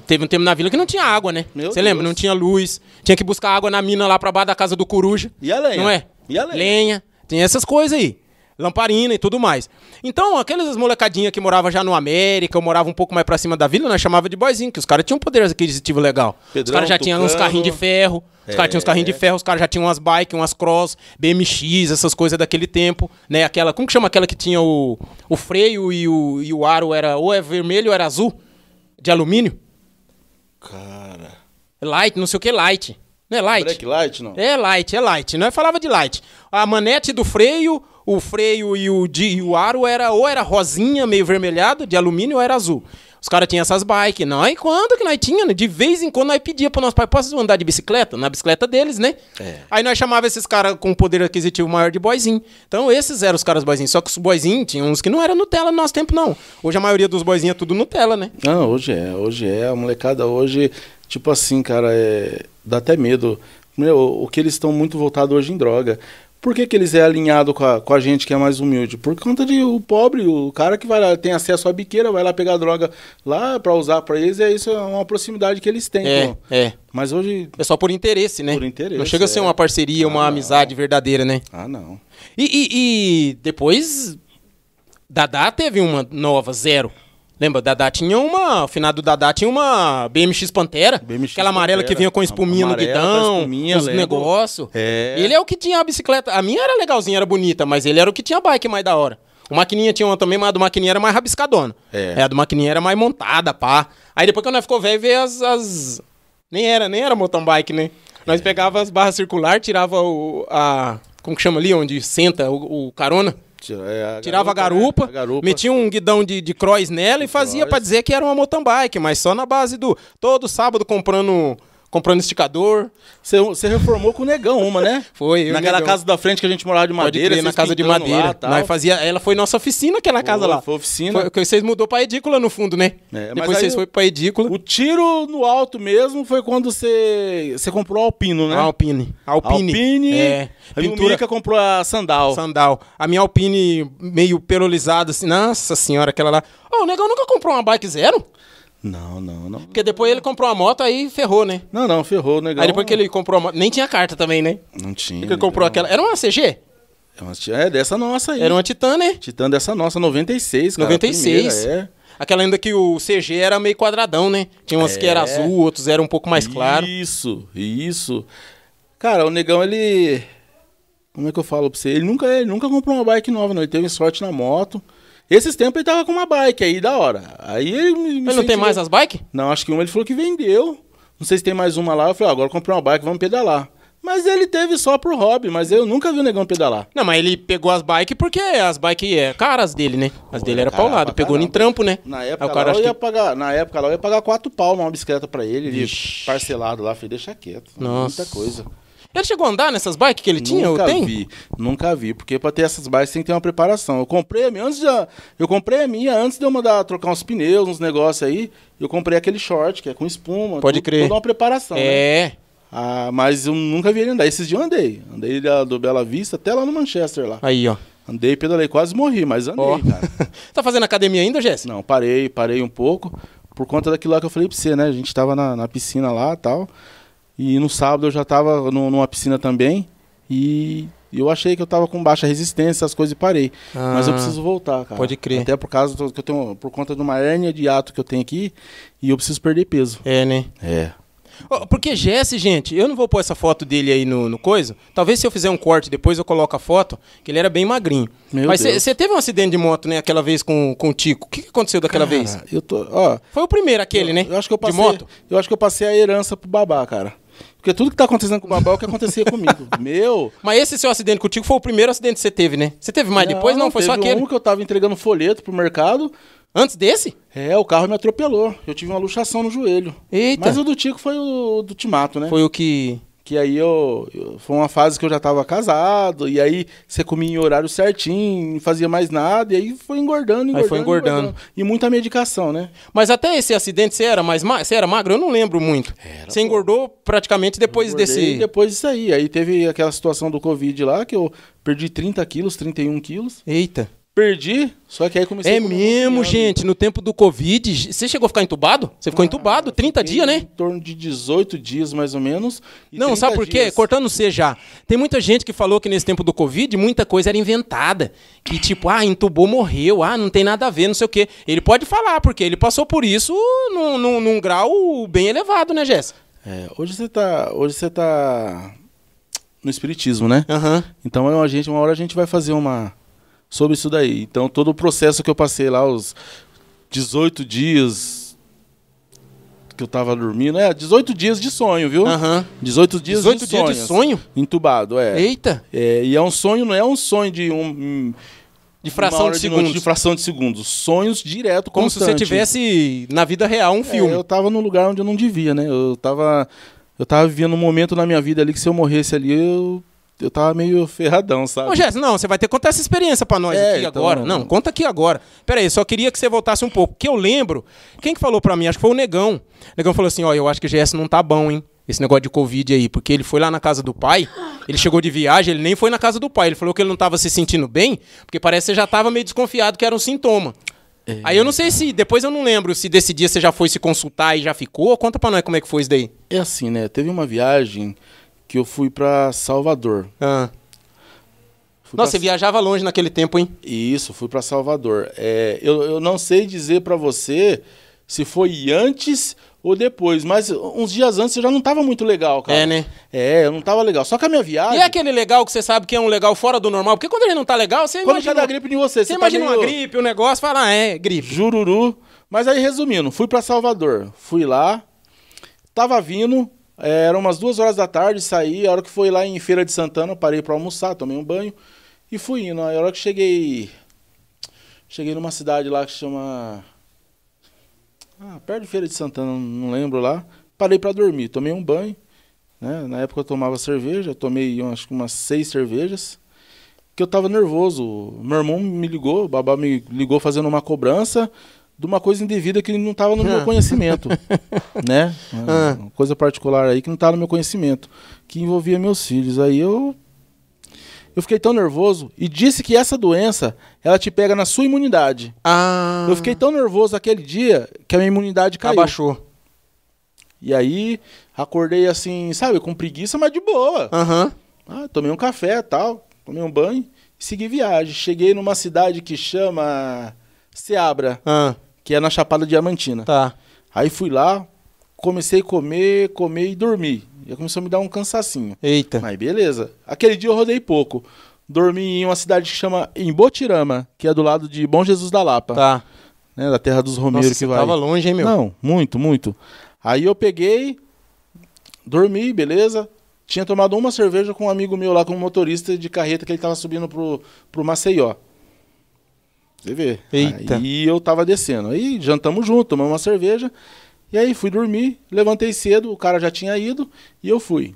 Teve um tempo na vila que não tinha água, né? Você lembra? Não tinha luz. Tinha que buscar água na mina lá pra baixo da casa do coruja. E a lenha? Não é? E a lenha? lenha. Tem essas coisas aí. Lamparina e tudo mais. Então, aquelas molecadinhas que morava já no América, ou morava um pouco mais pra cima da vila, nós chamava de boizinho, que os caras tinham um poder aquisitivo legal. Pedrão, os caras já tinham uns carrinhos de ferro, os caras tinham uns carrinhos de é. ferro, os caras já tinham umas bike, umas cross, BMX, essas coisas daquele tempo, né? Aquela, como que chama aquela que tinha o, o freio e o, e o aro era ou é vermelho ou era azul? De alumínio? Cara. Light, não sei o que, light. Não é light? Break light, não? É light, é light. Nós falava de light. A manete do freio, o freio e o, de, e o aro era ou era rosinha, meio vermelhado, de alumínio, ou era azul. Os caras tinham essas bikes. Nós, quando que nós tínhamos? Né? De vez em quando nós pedíamos o nosso pai, posso andar de bicicleta? Na bicicleta deles, né? É. Aí nós chamava esses caras com poder aquisitivo maior de boizinho. Então esses eram os caras boizinhos. Só que os boizinhos tinham uns que não eram Nutella no nosso tempo, não. Hoje a maioria dos boizinhos é tudo Nutella, né? Não, hoje é. Hoje é. A molecada hoje Tipo assim, cara, é... dá até medo. Meu, o que eles estão muito voltados hoje em droga. Por que, que eles é alinhado com a, com a, gente que é mais humilde? Por conta de o pobre, o cara que vai lá, tem acesso à biqueira, vai lá pegar droga lá para usar para eles, é isso é uma proximidade que eles têm. É, é. Mas hoje. É só por interesse, né? Por interesse. Não chega é. a ser é. uma parceria, ah, uma não. amizade verdadeira, né? Ah, não. E, e, e depois. Dadá teve uma nova, zero. Lembra, Dadá tinha uma. O finado do Dadá tinha uma BMX Pantera. BMX aquela amarela Pantera, que vinha com espuminha amarela, no guidão, espuminha, os negócio. É. Ele é o que tinha a bicicleta. A minha era legalzinha, era bonita, mas ele era o que tinha a bike mais da hora. O Maquininha tinha uma também, mas a do Maquininha era mais rabiscadona. É. é a do Maquininha era mais montada, pá. Aí depois que nós ficou velho, veio as, as, Nem era, nem era mountain bike, né? Nós é. pegava as barras circular, tirava o... A... Como que chama ali? Onde senta o, o carona. É, Tirava garupa, a né? garupa, a garupa, metia um guidão de, de cross nela e fazia para dizer que era uma mountain bike, mas só na base do todo sábado comprando comprando esticador. Você reformou com o negão uma, né? Foi. Naquela casa da frente que a gente morava de madeira. Crer, na casa de madeira. Lá, Nós fazia, ela foi nossa oficina aquela foi, casa lá. Foi oficina. Foi, que vocês mudou pra edícula no fundo, né? É, Depois vocês foi pra edícula. O tiro no alto mesmo foi quando você comprou o Alpino, né? Alpine. Alpine. Alpine. É. A Mica comprou a Sandal. Sandal. A minha Alpine meio perolizada, assim. Nossa senhora, aquela lá. Ô, oh, o negão nunca comprou uma bike zero? Não, não, não. Porque depois ele comprou a moto, aí ferrou, né? Não, não, ferrou, negão. Aí depois que ele comprou a moto. Nem tinha carta também, né? Não tinha. Porque ele comprou aquela. Era uma CG? É, é dessa nossa aí. Era uma Titan, né? Titan dessa nossa, 96, cara. 96. Primeira, é. Aquela ainda que o CG era meio quadradão, né? Tinha umas é. que era é. azul, outros eram um pouco mais claro. Isso, isso. Cara, o negão, ele. Como é que eu falo pra você? Ele nunca, ele nunca comprou uma bike nova, não. Ele teve sorte na moto. Esses tempos ele tava com uma bike aí, da hora. Aí ele me. Ele sentiu... não tem mais as bikes? Não, acho que uma ele falou que vendeu. Não sei se tem mais uma lá. Eu falei, ah, agora comprei uma bike, vamos pedalar. Mas ele teve só pro hobby, mas eu nunca vi o negão pedalar. Não, mas ele pegou as bikes porque as bikes é caras dele, né? As Pô, dele era caramba, pegou caramba. em trampo, né? Na época, lá, eu ia que... pagar, na época lá eu ia pagar quatro pau numa bicicleta pra ele, ele parcelado lá, falei, deixa quieto. Nossa. Muita coisa. Ele chegou a andar nessas bikes que ele tinha? Nunca eu tenho? vi, nunca vi, porque para ter essas bikes tem que ter uma preparação. Eu comprei a minha antes de, eu comprei a minha antes de eu mandar trocar uns pneus, uns negócios aí. Eu comprei aquele short que é com espuma. Pode tudo, crer. Toda uma preparação. Né? É. Né? Ah, mas eu nunca vi ele andar. Esses dias eu andei, andei da, do Bela Vista até lá no Manchester lá. Aí ó. Andei, pedalei, quase morri, mas andei, oh. cara. tá fazendo academia ainda, Jess? Não, parei, parei um pouco por conta daquilo lá que eu falei para você, né? A gente tava na, na piscina lá, tal. E no sábado eu já estava numa piscina também. E eu achei que eu estava com baixa resistência, as coisas e parei. Ah, Mas eu ah, preciso voltar, cara. Pode crer. Até por causa que eu tenho. Por conta de uma hérnia de ato que eu tenho aqui. E eu preciso perder peso. É, né? É. porque Jesse, gente, eu não vou pôr essa foto dele aí no, no coisa. Talvez se eu fizer um corte depois eu coloco a foto, que ele era bem magrinho. Meu Mas você teve um acidente de moto, né, aquela vez com, com o Tico. O que, que aconteceu daquela cara, vez? Eu tô. Ó, Foi o primeiro aquele, eu, né? Eu acho que eu passei, De moto? Eu acho que eu passei a herança pro babá, cara. Porque tudo que tá acontecendo com o Babá é o que acontecia comigo. Meu. Mas esse seu acidente contigo foi o primeiro acidente que você teve, né? Você teve mais não, depois? Não, foi só aquele. um que eu tava entregando folheto pro mercado. Antes desse? É, o carro me atropelou. Eu tive uma luxação no joelho. Eita. Mas o do Tico foi o do Timato, né? Foi o que que aí eu, eu, foi uma fase que eu já estava casado e aí você comia em horário certinho, não fazia mais nada e aí foi engordando, engordando, aí foi engordando. engordando. e muita medicação, né? Mas até esse acidente você era mais ma você era magro, eu não lembro muito. Era, você pô. engordou praticamente depois desse depois disso aí. Aí teve aquela situação do Covid lá que eu perdi 30 quilos, 31 quilos. Eita. Perdi, só que aí comecei É mesmo, gente. No tempo do Covid, você chegou a ficar entubado? Você ficou ah, entubado 30 dias, né? Em torno de 18 dias, mais ou menos. Não, sabe por quê? Dias... Cortando você já. Tem muita gente que falou que nesse tempo do Covid, muita coisa era inventada. Que tipo, ah, entubou, morreu. Ah, não tem nada a ver, não sei o quê. Ele pode falar, porque ele passou por isso num, num, num grau bem elevado, né, Jéssica? É, hoje você tá... Hoje você tá... No espiritismo, né? Uhum. Então, é a gente, uma hora a gente vai fazer uma sobre isso daí. Então, todo o processo que eu passei lá, os 18 dias que eu tava dormindo, é, 18 dias de sonho, viu? Uhum. 18 dias 18 de dias sonho. de sonho? Entubado, é. Eita! É, e é um sonho, não é um sonho de um de fração de, segundos. De, noite, de fração de segundos. Sonhos direto, Como constante. se você tivesse, na vida real, um é, filme. É, eu tava num lugar onde eu não devia, né? Eu tava, eu tava vivendo um momento na minha vida ali que se eu morresse ali, eu eu tava meio ferradão, sabe? Ô, Jéssica, não, você vai ter que contar essa experiência para nós é, aqui então... agora. Né? Não, conta aqui agora. Pera aí, só queria que você voltasse um pouco. Que eu lembro, quem que falou para mim? Acho que foi o Negão. O Negão falou assim: ó, eu acho que o GS não tá bom, hein? Esse negócio de Covid aí, porque ele foi lá na casa do pai, ele chegou de viagem, ele nem foi na casa do pai. Ele falou que ele não tava se sentindo bem, porque parece que você já tava meio desconfiado que era um sintoma. É... Aí eu não sei se, depois eu não lembro se desse dia você já foi se consultar e já ficou. Conta pra nós como é que foi isso daí. É assim, né? Teve uma viagem que eu fui para Salvador. Ah. Fui Nossa, pra... você viajava longe naquele tempo, hein? Isso, fui para Salvador. É, eu, eu não sei dizer para você se foi antes ou depois, mas uns dias antes eu já não tava muito legal, cara. É, né? É, eu não tava legal. Só que a minha viagem. E é aquele legal que você sabe que é um legal fora do normal? Porque quando ele não tá legal, você imagina. Quando tá gripe em você, você, você tá imagina tá meio... uma gripe, um negócio, fala, ah, é, gripe. Jururu. Mas aí, resumindo, fui para Salvador. Fui lá, tava vindo, é, eram umas duas horas da tarde, saí. A hora que foi lá em Feira de Santana, parei para almoçar, tomei um banho e fui indo. A hora que cheguei. Cheguei numa cidade lá que chama. Ah, perto de Feira de Santana, não lembro lá. Parei para dormir, tomei um banho. Né? Na época eu tomava cerveja, tomei acho que umas seis cervejas. Que eu tava nervoso. Meu irmão me ligou, o babá me ligou fazendo uma cobrança de uma coisa indevida que não estava no meu ah. conhecimento, né? Ah. Uma coisa particular aí que não estava tá no meu conhecimento, que envolvia meus filhos. Aí eu eu fiquei tão nervoso e disse que essa doença, ela te pega na sua imunidade. Ah. Eu fiquei tão nervoso aquele dia que a minha imunidade caiu. Abaixou. E aí acordei assim, sabe, com preguiça, mas de boa. Aham. Uhum. Ah, tomei um café, tal, tomei um banho, segui viagem. Cheguei numa cidade que chama Seabra, ah. que é na Chapada Diamantina. Tá. Aí fui lá, comecei a comer, comer e dormir. Já começou a me dar um cansacinho. Eita. Mas beleza. Aquele dia eu rodei pouco. Dormi em uma cidade que chama Embotirama, que é do lado de Bom Jesus da Lapa. Tá. Né, da terra dos Romeiros Nossa, que vai. tava longe, hein, meu? Não, muito, muito. Aí eu peguei, dormi, beleza. Tinha tomado uma cerveja com um amigo meu lá, com um motorista de carreta que ele tava subindo pro, pro Maceió. Você vê. Eita. Aí eu tava descendo. Aí jantamos junto, tomamos uma cerveja. E aí fui dormir, levantei cedo, o cara já tinha ido e eu fui.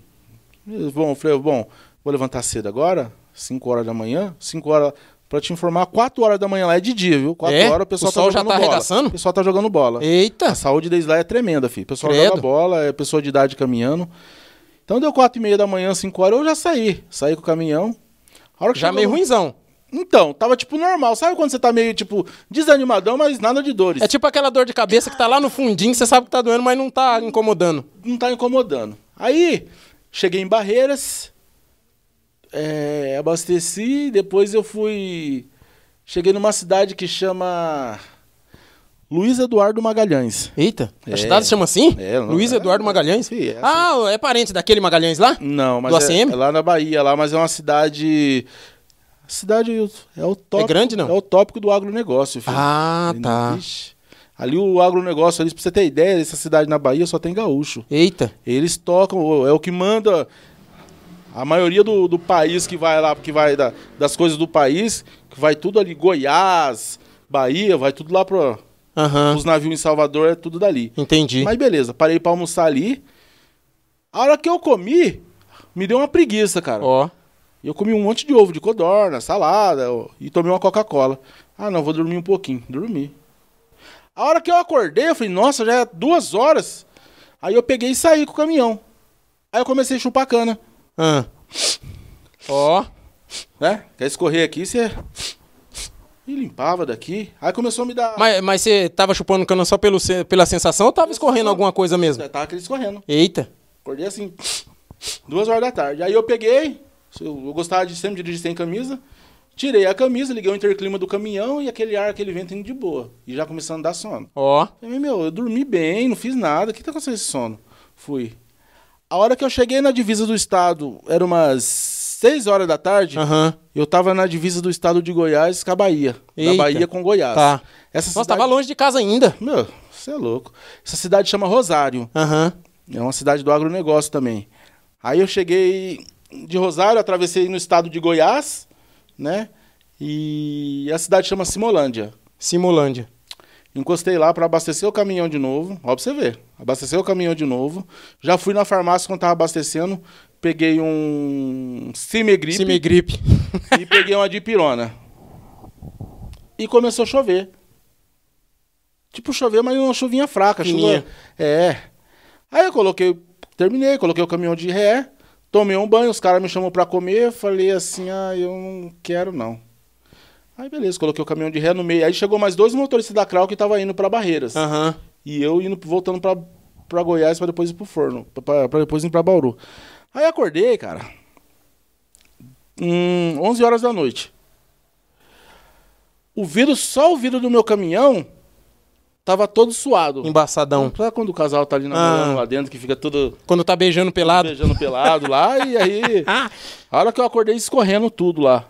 Bom, falei, bom, vou levantar cedo agora, 5 horas da manhã, 5 horas, para te informar, 4 horas da manhã lá é de dia, viu? 4 é? horas o pessoal o tá jogando já tá bola. Arregaçando? O pessoal tá jogando bola. Eita! A saúde deles lá é tremenda, filho. O pessoal Credo. joga bola, é pessoa de idade caminhando. Então deu 4 e meia da manhã, 5 horas, eu já saí. Saí com o caminhão. já meio lá... ruimzão. Então, tava tipo normal. Sabe quando você tá meio, tipo, desanimadão, mas nada de dores? É tipo aquela dor de cabeça que tá lá no fundinho, você sabe que tá doendo, mas não tá incomodando. Não tá incomodando. Aí, cheguei em Barreiras, é, abasteci, depois eu fui. Cheguei numa cidade que chama. Luiz Eduardo Magalhães. Eita, a é. cidade se chama assim? É, não, Luiz é. Eduardo Magalhães? Sim, é ah, assim. Ah, é parente daquele Magalhães lá? Não, mas Do é, é lá na Bahia, lá, mas é uma cidade Cidade É o é é tópico, é grande, não? É o tópico do agronegócio, filho. Ah, Ele, tá. Vixe, Ali o agronegócio, ali, pra você ter ideia, essa cidade na Bahia só tem gaúcho. Eita. Eles tocam, é o que manda a maioria do, do país que vai lá, que vai da, das coisas do país, que vai tudo ali, Goiás, Bahia, vai tudo lá pro... Uhum. Os navios em Salvador é tudo dali. Entendi. Mas beleza, parei pra almoçar ali. A hora que eu comi, me deu uma preguiça, cara. Ó. Oh. Eu comi um monte de ovo de codorna, salada e tomei uma Coca-Cola. Ah, não, vou dormir um pouquinho. Dormi. A hora que eu acordei, eu falei, nossa, já é duas horas. Aí eu peguei e saí com o caminhão. Aí eu comecei a chupar cana. Ah. Ó. Né? Quer escorrer aqui, você. E limpava daqui. Aí começou a me dar. Mas, mas você tava chupando cana só pelo, pela sensação ou tava escorrendo alguma coisa mesmo? Eu tava escorrendo. Eita. Acordei assim, duas horas da tarde. Aí eu peguei, eu gostava de sempre dirigir sem camisa. Tirei a camisa, liguei o interclima do caminhão e aquele ar, aquele vento indo de boa. E já começando a dar sono. Ó. Oh. meu, eu dormi bem, não fiz nada. O que tá acontecendo esse sono? Fui. A hora que eu cheguei na divisa do estado, era umas 6 horas da tarde. Uhum. Eu tava na divisa do estado de Goiás com a Bahia. Eita. Da Bahia com Goiás. Tá. Essa Nossa, cidade... tava longe de casa ainda. Meu, você é louco. Essa cidade chama Rosário. Aham. Uhum. É uma cidade do agronegócio também. Aí eu cheguei de Rosário, atravessei no estado de Goiás, né? E a cidade chama Simolândia. Simolândia. Encostei lá para abastecer o caminhão de novo. Ó, pra você ver. Abasteceu o caminhão de novo. Já fui na farmácia quando tava abastecendo. Peguei um Cimegripe. Cimegripe. E peguei uma dipirona. E começou a chover. Tipo, chover, mas uma chuvinha fraca. Chuva... É. Aí eu coloquei, terminei, coloquei o caminhão de ré. Tomei um banho, os caras me chamou pra comer, falei assim, ah, eu não quero não. Aí beleza, coloquei o caminhão de ré no meio. Aí chegou mais dois motoristas da Crau que tava indo pra Barreiras. Uhum. E eu indo, voltando pra, Goiás pra depois ir pro forno, pra, depois ir pra Bauru. Aí acordei, cara. Hum, 11 horas da noite. O vidro, só o vidro do meu caminhão tava todo suado. Embaçadão. Sabe ah, quando o casal tá ali na ah. lá dentro, que fica tudo. Quando tá beijando pelado. Beijando pelado lá, e aí. Ah. A hora que eu acordei escorrendo tudo lá.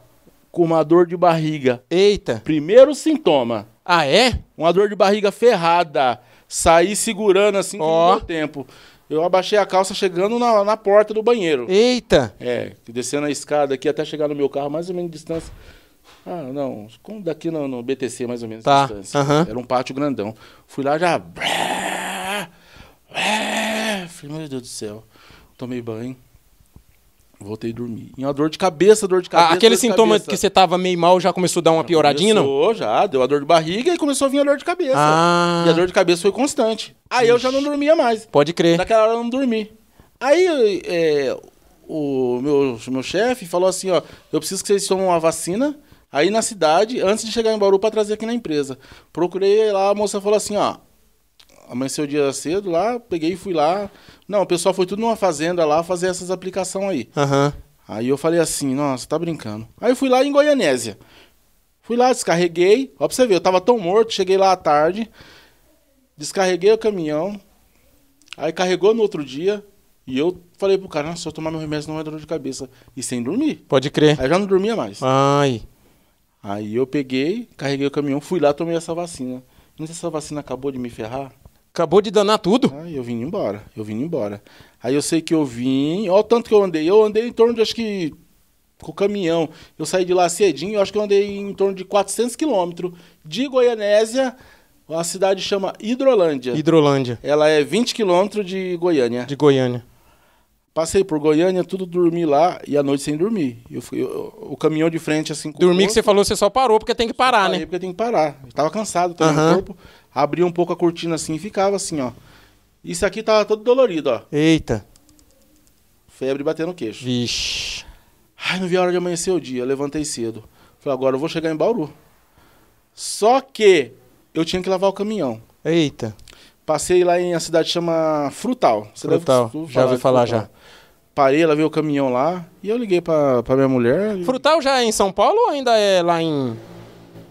Com uma dor de barriga. Eita! Primeiro sintoma. Ah, é? Uma dor de barriga ferrada. Saí segurando assim oh. um tempo. Eu abaixei a calça chegando na, na porta do banheiro. Eita! É, descendo a escada aqui até chegar no meu carro, mais ou menos distância. Ah, não, como daqui no, no, BTC mais ou menos. Tá. Distância. Uhum. Era um pátio grandão. Fui lá já. Falei, meu Deus do céu. Tomei banho. Voltei a dormir. E uma dor de cabeça, dor de ah, cabeça. Ah, aquele sintoma cabeça. que você tava meio mal já começou a dar uma já pioradinha, começou, não? já. Deu a dor de barriga e começou a vir a dor de cabeça. Ah. E a dor de cabeça foi constante. Aí Ixi. eu já não dormia mais. Pode crer. Daquela hora eu não dormi. Aí é, o meu, meu chefe falou assim, ó, eu preciso que vocês tomem uma vacina aí na cidade, antes de chegar em Bauru para trazer aqui na empresa. Procurei lá, a moça falou assim, ó, amanheceu o dia cedo lá, peguei e fui lá. Não, o pessoal foi tudo numa fazenda lá fazer essas aplicações aí. Uhum. Aí eu falei assim, nossa, tá brincando. Aí fui lá em Goianésia. Fui lá, descarreguei. Ó, pra você ver, eu tava tão morto, cheguei lá à tarde. Descarreguei o caminhão. Aí carregou no outro dia. E eu falei pro cara, nossa, se eu tomar meu remédio não vai dar dor de cabeça. E sem dormir. Pode crer. Aí já não dormia mais. Ai. Aí eu peguei, carreguei o caminhão, fui lá, tomei essa vacina. Não sei se essa vacina acabou de me ferrar. Acabou de danar tudo? Aí eu vim embora, eu vim embora. Aí eu sei que eu vim, olha o tanto que eu andei. Eu andei em torno de, acho que, com o caminhão. Eu saí de lá cedinho, eu acho que eu andei em torno de 400 quilômetros de Goianésia a cidade chama Hidrolândia. Hidrolândia. Ela é 20 quilômetros de Goiânia. De Goiânia. Passei por Goiânia, tudo dormi lá e a noite sem dormir. Eu fui, eu, o caminhão de frente assim. Com dormir que você falou, você só parou porque tem que parar, né? Porque tem que parar. Eu tava cansado, tava uhum. corpo. Abri um pouco a cortina assim e ficava assim, ó. Isso aqui tava todo dolorido, ó. Eita. Febre batendo no queixo. Vixe. Ai, não vi a hora de amanhecer o dia. levantei cedo. Falei, agora eu vou chegar em Bauru. Só que eu tinha que lavar o caminhão. Eita. Passei lá em uma cidade que chama Frutal. Você Frutal, deve, já ouvi falar já. Parei, ela veio o caminhão lá e eu liguei pra, pra minha mulher. Frutal já é em São Paulo ou ainda é lá em.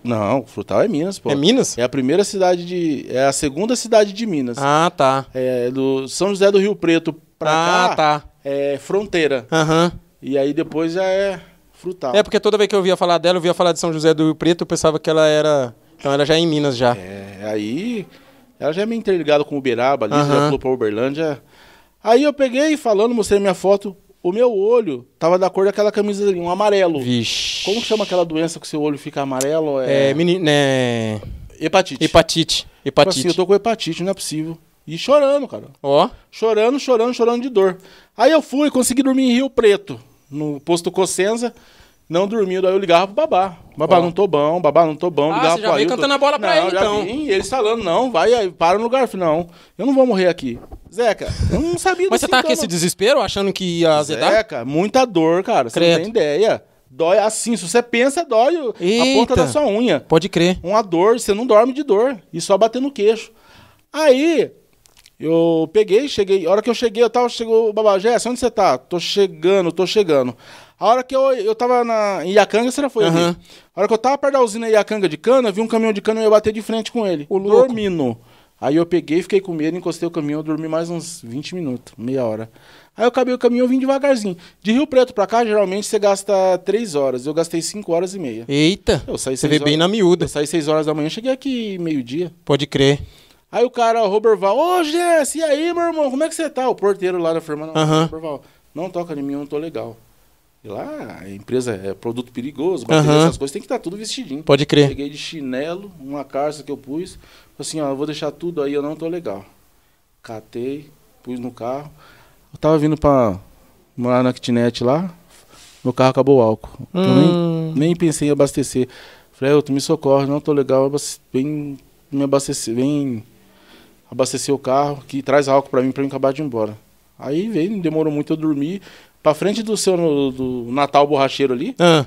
Não, Frutal é Minas, pô. É Minas? É a primeira cidade de. É a segunda cidade de Minas. Ah, tá. É do São José do Rio Preto pra ah, cá. Ah, tá. É fronteira. Aham. Uhum. E aí depois já é Frutal. É porque toda vez que eu via falar dela, eu via falar de São José do Rio Preto, eu pensava que ela era. Então ela já é em Minas já. É, aí. Ela já é meio interligada com Uberaba ali, uhum. já pulou pra Uberlândia. Aí eu peguei falando, mostrei minha foto. O meu olho tava da cor daquela camisa ali, um amarelo. Vixe. Como chama aquela doença que seu olho fica amarelo? É, é menino. É... Hepatite. Hepatite. Tipo assim, hepatite. assim, eu tô com hepatite, não é possível. E chorando, cara. Ó. Oh. Chorando, chorando, chorando de dor. Aí eu fui, consegui dormir em Rio Preto, no posto Cossenza não dormindo, aí eu ligava pro babá. Babá, não tô bom, babá, não tô bom. Ah, ligava você já veio cantando a bola pra não, ele, então. vim, e eles falando, não, vai, aí, para no lugar. Eu falei, não, eu não vou morrer aqui. Zeca, eu não sabia Mas você tá com esse desespero, achando que ia azedar? Zeca, muita dor, cara, você não tem ideia. Dói assim, se você pensa, dói a ponta da sua unha. Pode crer. Uma dor, você não dorme de dor, e só bater no queixo. Aí, eu peguei, cheguei, a hora que eu cheguei, eu tava, chegou o babá, Jéssica, onde você tá? Tô chegando, tô chegando. A hora que eu, eu tava na, em Iacanga, será foi uhum. ali. A hora que eu tava perto da usina Iacanga de cana, vi um caminhão de cana e eu bater de frente com ele. O Louco. Dormindo. Aí eu peguei, fiquei com medo, encostei o caminhão, dormi mais uns 20 minutos, meia hora. Aí eu acabei o caminhão e vim devagarzinho. De Rio Preto pra cá, geralmente você gasta 3 horas. Eu gastei 5 horas e meia. Eita! Eu saí você vê bem na miúda. Eu saí 6 horas da manhã, cheguei aqui meio-dia. Pode crer. Aí o cara, o Val ô oh, Jess, e aí, meu irmão, como é que você tá? O porteiro lá da firma, não, uhum. não toca em mim, eu não tô legal. E lá a empresa é produto perigoso, bateria, uhum. essas coisas, tem que estar tá tudo vestidinho. Pode crer. Cheguei de chinelo, uma calça que eu pus, assim, ó, eu vou deixar tudo aí, eu não tô legal. Catei, pus no carro. Eu tava vindo para morar na kitnet lá, meu carro acabou o álcool. Então, hum. Eu nem, nem pensei em abastecer. Falei, eu, tu me socorre, não tô legal, vem me abastecer, vem abastecer o carro, que traz álcool para mim, para eu acabar de ir embora. Aí veio, não demorou muito, eu dormi. Pra frente do seu no, do Natal Borracheiro ali, ah.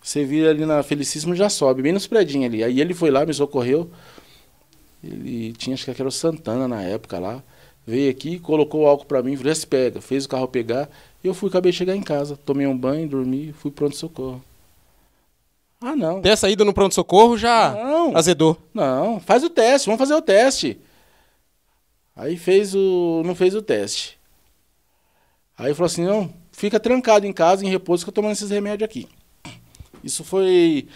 você vira ali na Felicíssimo já sobe, bem nos predinhos ali. Aí ele foi lá, me socorreu. Ele tinha, acho que era o Santana na época lá. Veio aqui, colocou o álcool pra mim, falou, pega. Fez o carro pegar. E eu fui, acabei de chegar em casa. Tomei um banho, dormi, fui pronto-socorro. Ah, não. Dessa ida no pronto-socorro já não, azedou. Não, faz o teste, vamos fazer o teste. Aí fez o. não fez o teste. Aí falou assim: não, fica trancado em casa, em repouso, que eu tomando esses remédios aqui. Isso foi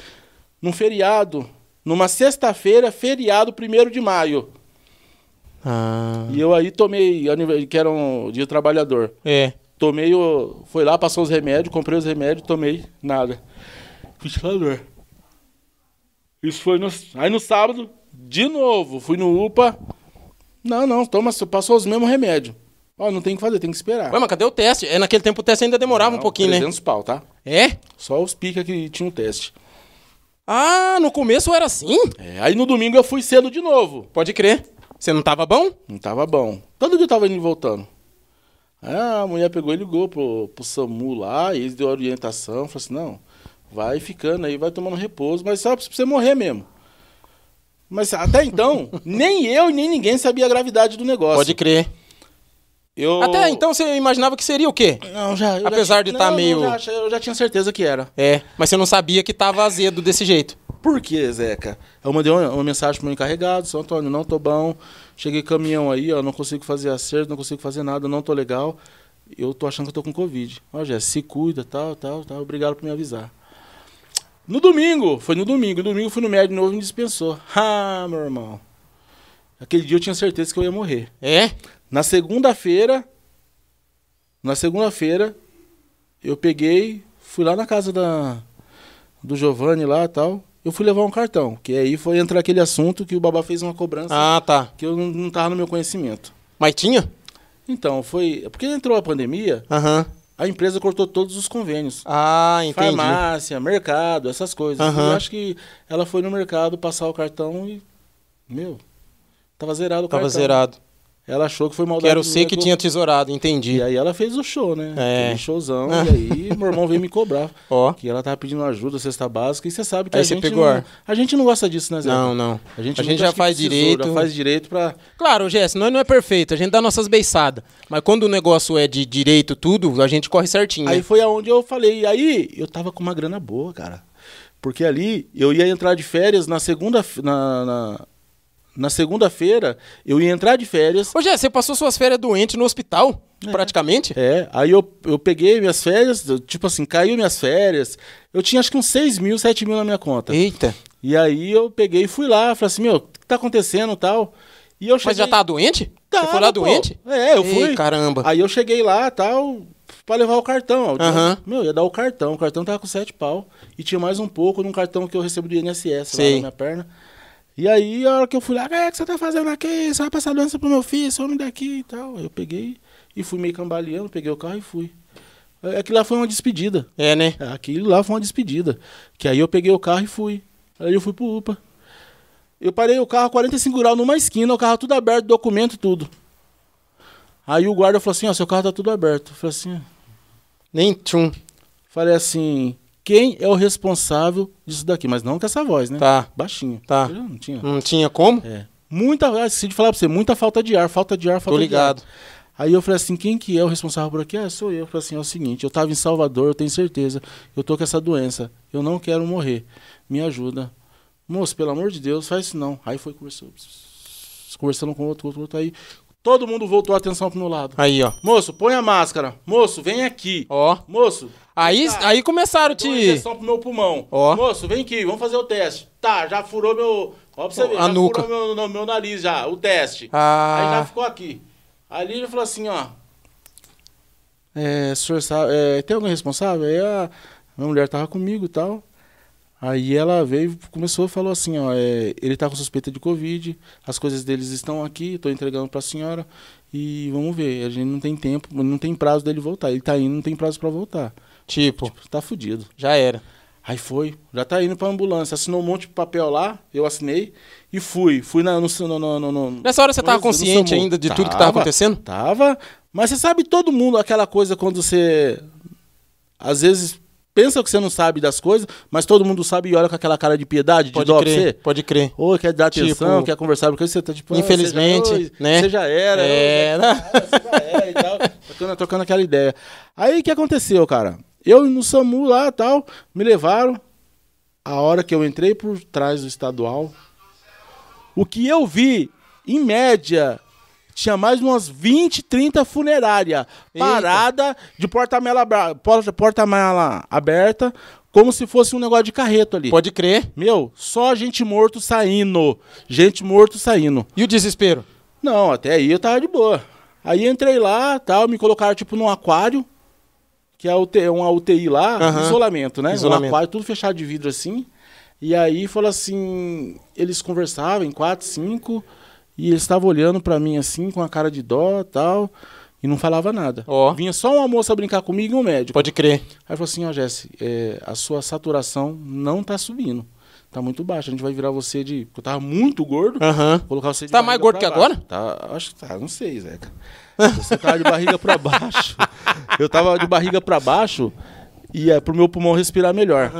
num feriado, numa sexta-feira, feriado primeiro de maio. Ah. E eu aí tomei, que era um dia trabalhador. É. Tomei, foi lá, passou os remédios, comprei os remédios, tomei, nada. dor. Isso foi no, aí no sábado, de novo, fui no UPA. Não, não, toma, passou os mesmos remédios. Ó, não tem o que fazer, tem que esperar. Ué, mas cadê o teste? É, naquele tempo o teste ainda demorava não, um pouquinho, 300 né? 300 pau, tá? É? Só os pica que tinha o teste. Ah, no começo era assim? É, aí no domingo eu fui cedo de novo. Pode crer. Você não tava bom? Não tava bom. Todo dia eu tava indo e voltando. Aí ah, a mulher pegou e ligou pro, pro SAMU lá, e eles deu orientação, falou assim, não, vai ficando aí, vai tomando repouso, mas só pra você morrer mesmo. Mas até então, nem eu nem ninguém sabia a gravidade do negócio. Pode crer. Eu... Até então você imaginava que seria o quê? Não, já. Apesar já de estar tá meio. Eu já, eu já tinha certeza que era. É, mas você não sabia que estava azedo desse jeito. Por que, Zeca? Eu mandei uma, uma mensagem para meu encarregado, São Antônio, não tô bom. Cheguei caminhão aí, ó, não consigo fazer acerto, não consigo fazer nada, não tô legal. Eu tô achando que eu tô com Covid. Ó, Jéssica, se cuida, tal, tal, tal. Obrigado por me avisar. No domingo, foi no domingo. No domingo fui no médico de novo e me dispensou. Ah, meu irmão. Aquele dia eu tinha certeza que eu ia morrer. É? Na segunda-feira, na segunda-feira, eu peguei, fui lá na casa da, do Giovanni lá tal. Eu fui levar um cartão, que aí foi entrar aquele assunto que o Babá fez uma cobrança. Ah, tá. Que eu não, não tava no meu conhecimento. Mas tinha? Então, foi. É porque entrou a pandemia, uhum. a empresa cortou todos os convênios. Ah, entendi. Farmácia, mercado, essas coisas. Uhum. Eu acho que ela foi no mercado passar o cartão e. Meu, tava zerado o tava cartão. Tava zerado. Ela achou que foi maldade. Quero ser que tinha tesourado, entendi. E aí ela fez o show, né? É. Um showzão. Ah. e aí meu irmão veio me cobrar. Ó. Que ela tava pedindo ajuda, cesta básica. E você sabe que aí a gente. Pegou não, a gente não gosta disso, né, Zé? Não, não. A gente, a gente já faz tesoura, direito. faz direito pra. Claro, Jess, nós não é perfeito. A gente dá nossas beiçadas. Mas quando o negócio é de direito, tudo, a gente corre certinho. Aí né? foi aonde eu falei. E aí eu tava com uma grana boa, cara. Porque ali eu ia entrar de férias na segunda. Na, na, na segunda-feira, eu ia entrar de férias. Ô, Jé, você passou suas férias doente no hospital, é. praticamente? É, aí eu, eu peguei minhas férias, tipo assim, caiu minhas férias. Eu tinha acho que uns 6 mil, 7 mil na minha conta. Eita. E aí eu peguei e fui lá, falei assim, meu, o que tá acontecendo tal? E eu cheguei... Mas já tá doente? Tá, você foi lá pô. doente? É, eu Ei, fui. caramba. Aí eu cheguei lá tal, para levar o cartão. Uhum. Meu, ia dar o cartão. O cartão tava com sete pau. E tinha mais um pouco num cartão que eu recebo do INSS Sim. lá na minha perna. E aí, a hora que eu fui lá, ah, é, o que você tá fazendo aqui? Você vai passar doença pro meu filho, some daqui e tal. eu peguei e fui meio cambaleando, peguei o carro e fui. É, aquilo lá foi uma despedida. É, né? É, aquilo lá foi uma despedida. Que aí eu peguei o carro e fui. Aí eu fui pro UPA. Eu parei o carro 45 graus numa esquina, o carro tudo aberto, documento, tudo. Aí o guarda falou assim, ó, seu carro tá tudo aberto. Eu falei assim... Nem tchum. Falei assim, quem é o responsável disso daqui. Mas não com essa voz, né? Tá. baixinho. Tá. não tinha. Não tinha como? É. Muita, assim, de falar pra você, muita falta de ar, falta de ar, falta Tô ligado. de ar. Aí eu falei assim, quem que é o responsável por aqui? Ah, sou eu. Eu falei assim, é o seguinte, eu tava em Salvador, eu tenho certeza, eu tô com essa doença, eu não quero morrer, me ajuda. Moço, pelo amor de Deus, faz isso não. Aí foi conversou, conversando com outro, outro, outro, aí Todo mundo voltou a atenção pro meu lado. Aí, ó. Moço, põe a máscara. Moço, vem aqui. Ó. Moço. Aí, tá. aí começaram te. Injeção pro meu pulmão. Ó. Moço, vem aqui, vamos fazer o teste. Tá, já furou meu. Ó, pra você ver, a já nuca. furou meu, meu nariz já, o teste. Ah. Aí já ficou aqui. Ali ele falou assim, ó. É, senhor sabe, é, tem alguém responsável? Aí a ah, minha mulher tava comigo e tal. Aí ela veio, começou, falou assim, ó, é, ele está com suspeita de covid, as coisas deles estão aqui, estou entregando para a senhora e vamos ver. A gente não tem tempo, não tem prazo dele voltar. Ele está indo, não tem prazo para voltar. Tipo, tipo, tá fudido. Já era. Aí foi, já tá indo pra ambulância. Assinou um monte de papel lá, eu assinei e fui. Fui na, no, no, no, no Nessa hora você tava consciente ainda de tava, tudo que tava acontecendo? Tava. Mas você sabe todo mundo aquela coisa quando você. Às vezes pensa que você não sabe das coisas, mas todo mundo sabe e olha com aquela cara de piedade, pode de dó crer, você. Pode crer. Ou quer dar tipo, atenção, quer conversar, porque você tá tipo. Ah, infelizmente, você já, né? Você já era. É, já Você já era e tal. Trocando, trocando aquela ideia. Aí o que aconteceu, cara? Eu no SAMU lá tal, me levaram. A hora que eu entrei por trás do estadual, o que eu vi, em média, tinha mais umas 20, 30 funerária parada de porta-mala porta, porta aberta, como se fosse um negócio de carreto ali. Pode crer. Meu, só gente morto saindo. Gente morto saindo. E o desespero? Não, até aí eu tava de boa. Aí entrei lá, tal, me colocaram tipo num aquário, que é UTI, uma UTI lá, uhum. isolamento, né? Isolamento. Um aquário tudo fechado de vidro assim. E aí falou assim, eles conversavam em quatro, cinco e ele estava olhando para mim assim, com a cara de dó tal, e não falava nada. Oh. Vinha só uma moça brincar comigo e um médico. Pode crer. Aí falou assim, ó, oh, Jesse, é, a sua saturação não tá subindo. Tá muito baixa. A gente vai virar você de. Eu tava muito gordo. Uhum. Colocar você de Tá mais gordo que baixo. agora? Tá, acho que tá, não sei, Zeca. Você tava de barriga para baixo. Eu tava de barriga para baixo e é pro meu pulmão respirar melhor.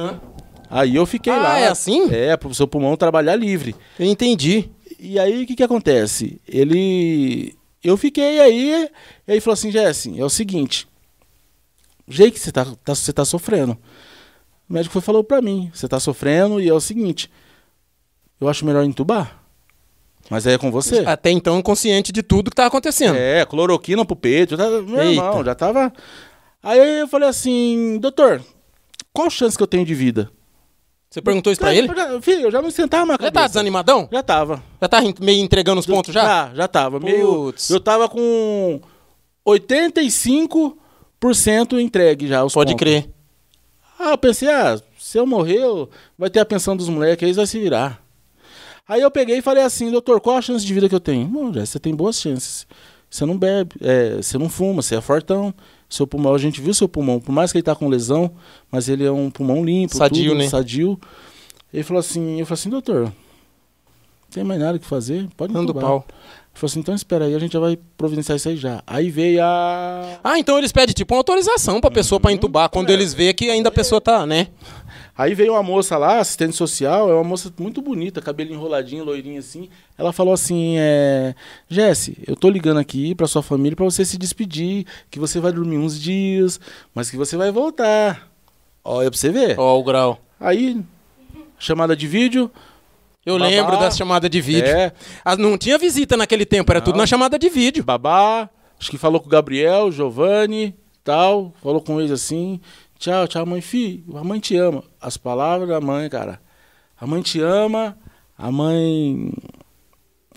Aí eu fiquei ah, lá. é assim? É, pro seu pulmão trabalhar livre. Eu entendi. E aí o que, que acontece? Ele. Eu fiquei aí, e aí falou assim, Jesse, é o seguinte. O jeito que você tá, tá, você tá sofrendo. O médico foi falou pra mim, você tá sofrendo e é o seguinte. Eu acho melhor entubar. Mas aí é com você. Até então consciente de tudo que tá acontecendo. É, cloroquina pro peito, tá, meu Eita. irmão, já tava. Aí eu falei assim, doutor, qual chance que eu tenho de vida? Você perguntou isso pra ele? Filho, eu já me sentava mais. Já tá desanimadão? Já tava. Já tava meio entregando os pontos já? Já, já tava. Meio, eu tava com 85% entregue já. Os Pode pontos. crer. Ah, eu pensei, ah, se eu morrer, vai ter a pensão dos moleques, eles vão se virar. Aí eu peguei e falei assim, doutor, qual a chance de vida que eu tenho? Bom, já você tem boas chances. Você não bebe, é, você não fuma, você é fortão. Seu pulmão, a gente viu seu pulmão, por mais que ele tá com lesão, mas ele é um pulmão limpo, sadio, tudo, né? sadio. Ele falou assim, eu falei assim, doutor, tem mais nada que fazer, pode Dando entubar. pau. Ele falou assim, então espera aí, a gente já vai providenciar isso aí já. Aí veio a... Ah, então eles pedem tipo uma autorização pra pessoa uhum. pra entubar, quando é. eles veem que ainda a pessoa tá, né? Aí veio uma moça lá, assistente social, é uma moça muito bonita, cabelo enroladinho, loirinha assim. Ela falou assim: é, Jesse, eu tô ligando aqui pra sua família pra você se despedir, que você vai dormir uns dias, mas que você vai voltar. Olha pra você ver. Ó, o grau. Aí, chamada de vídeo. Eu babá. lembro da chamada de vídeo. É. Ah, não tinha visita naquele tempo, era não. tudo na chamada de vídeo. Babá, acho que falou com o Gabriel, Giovanni, tal, falou com eles assim. Tchau, tchau, mãe. Filho, a mãe te ama. As palavras da mãe, cara. A mãe te ama, a mãe.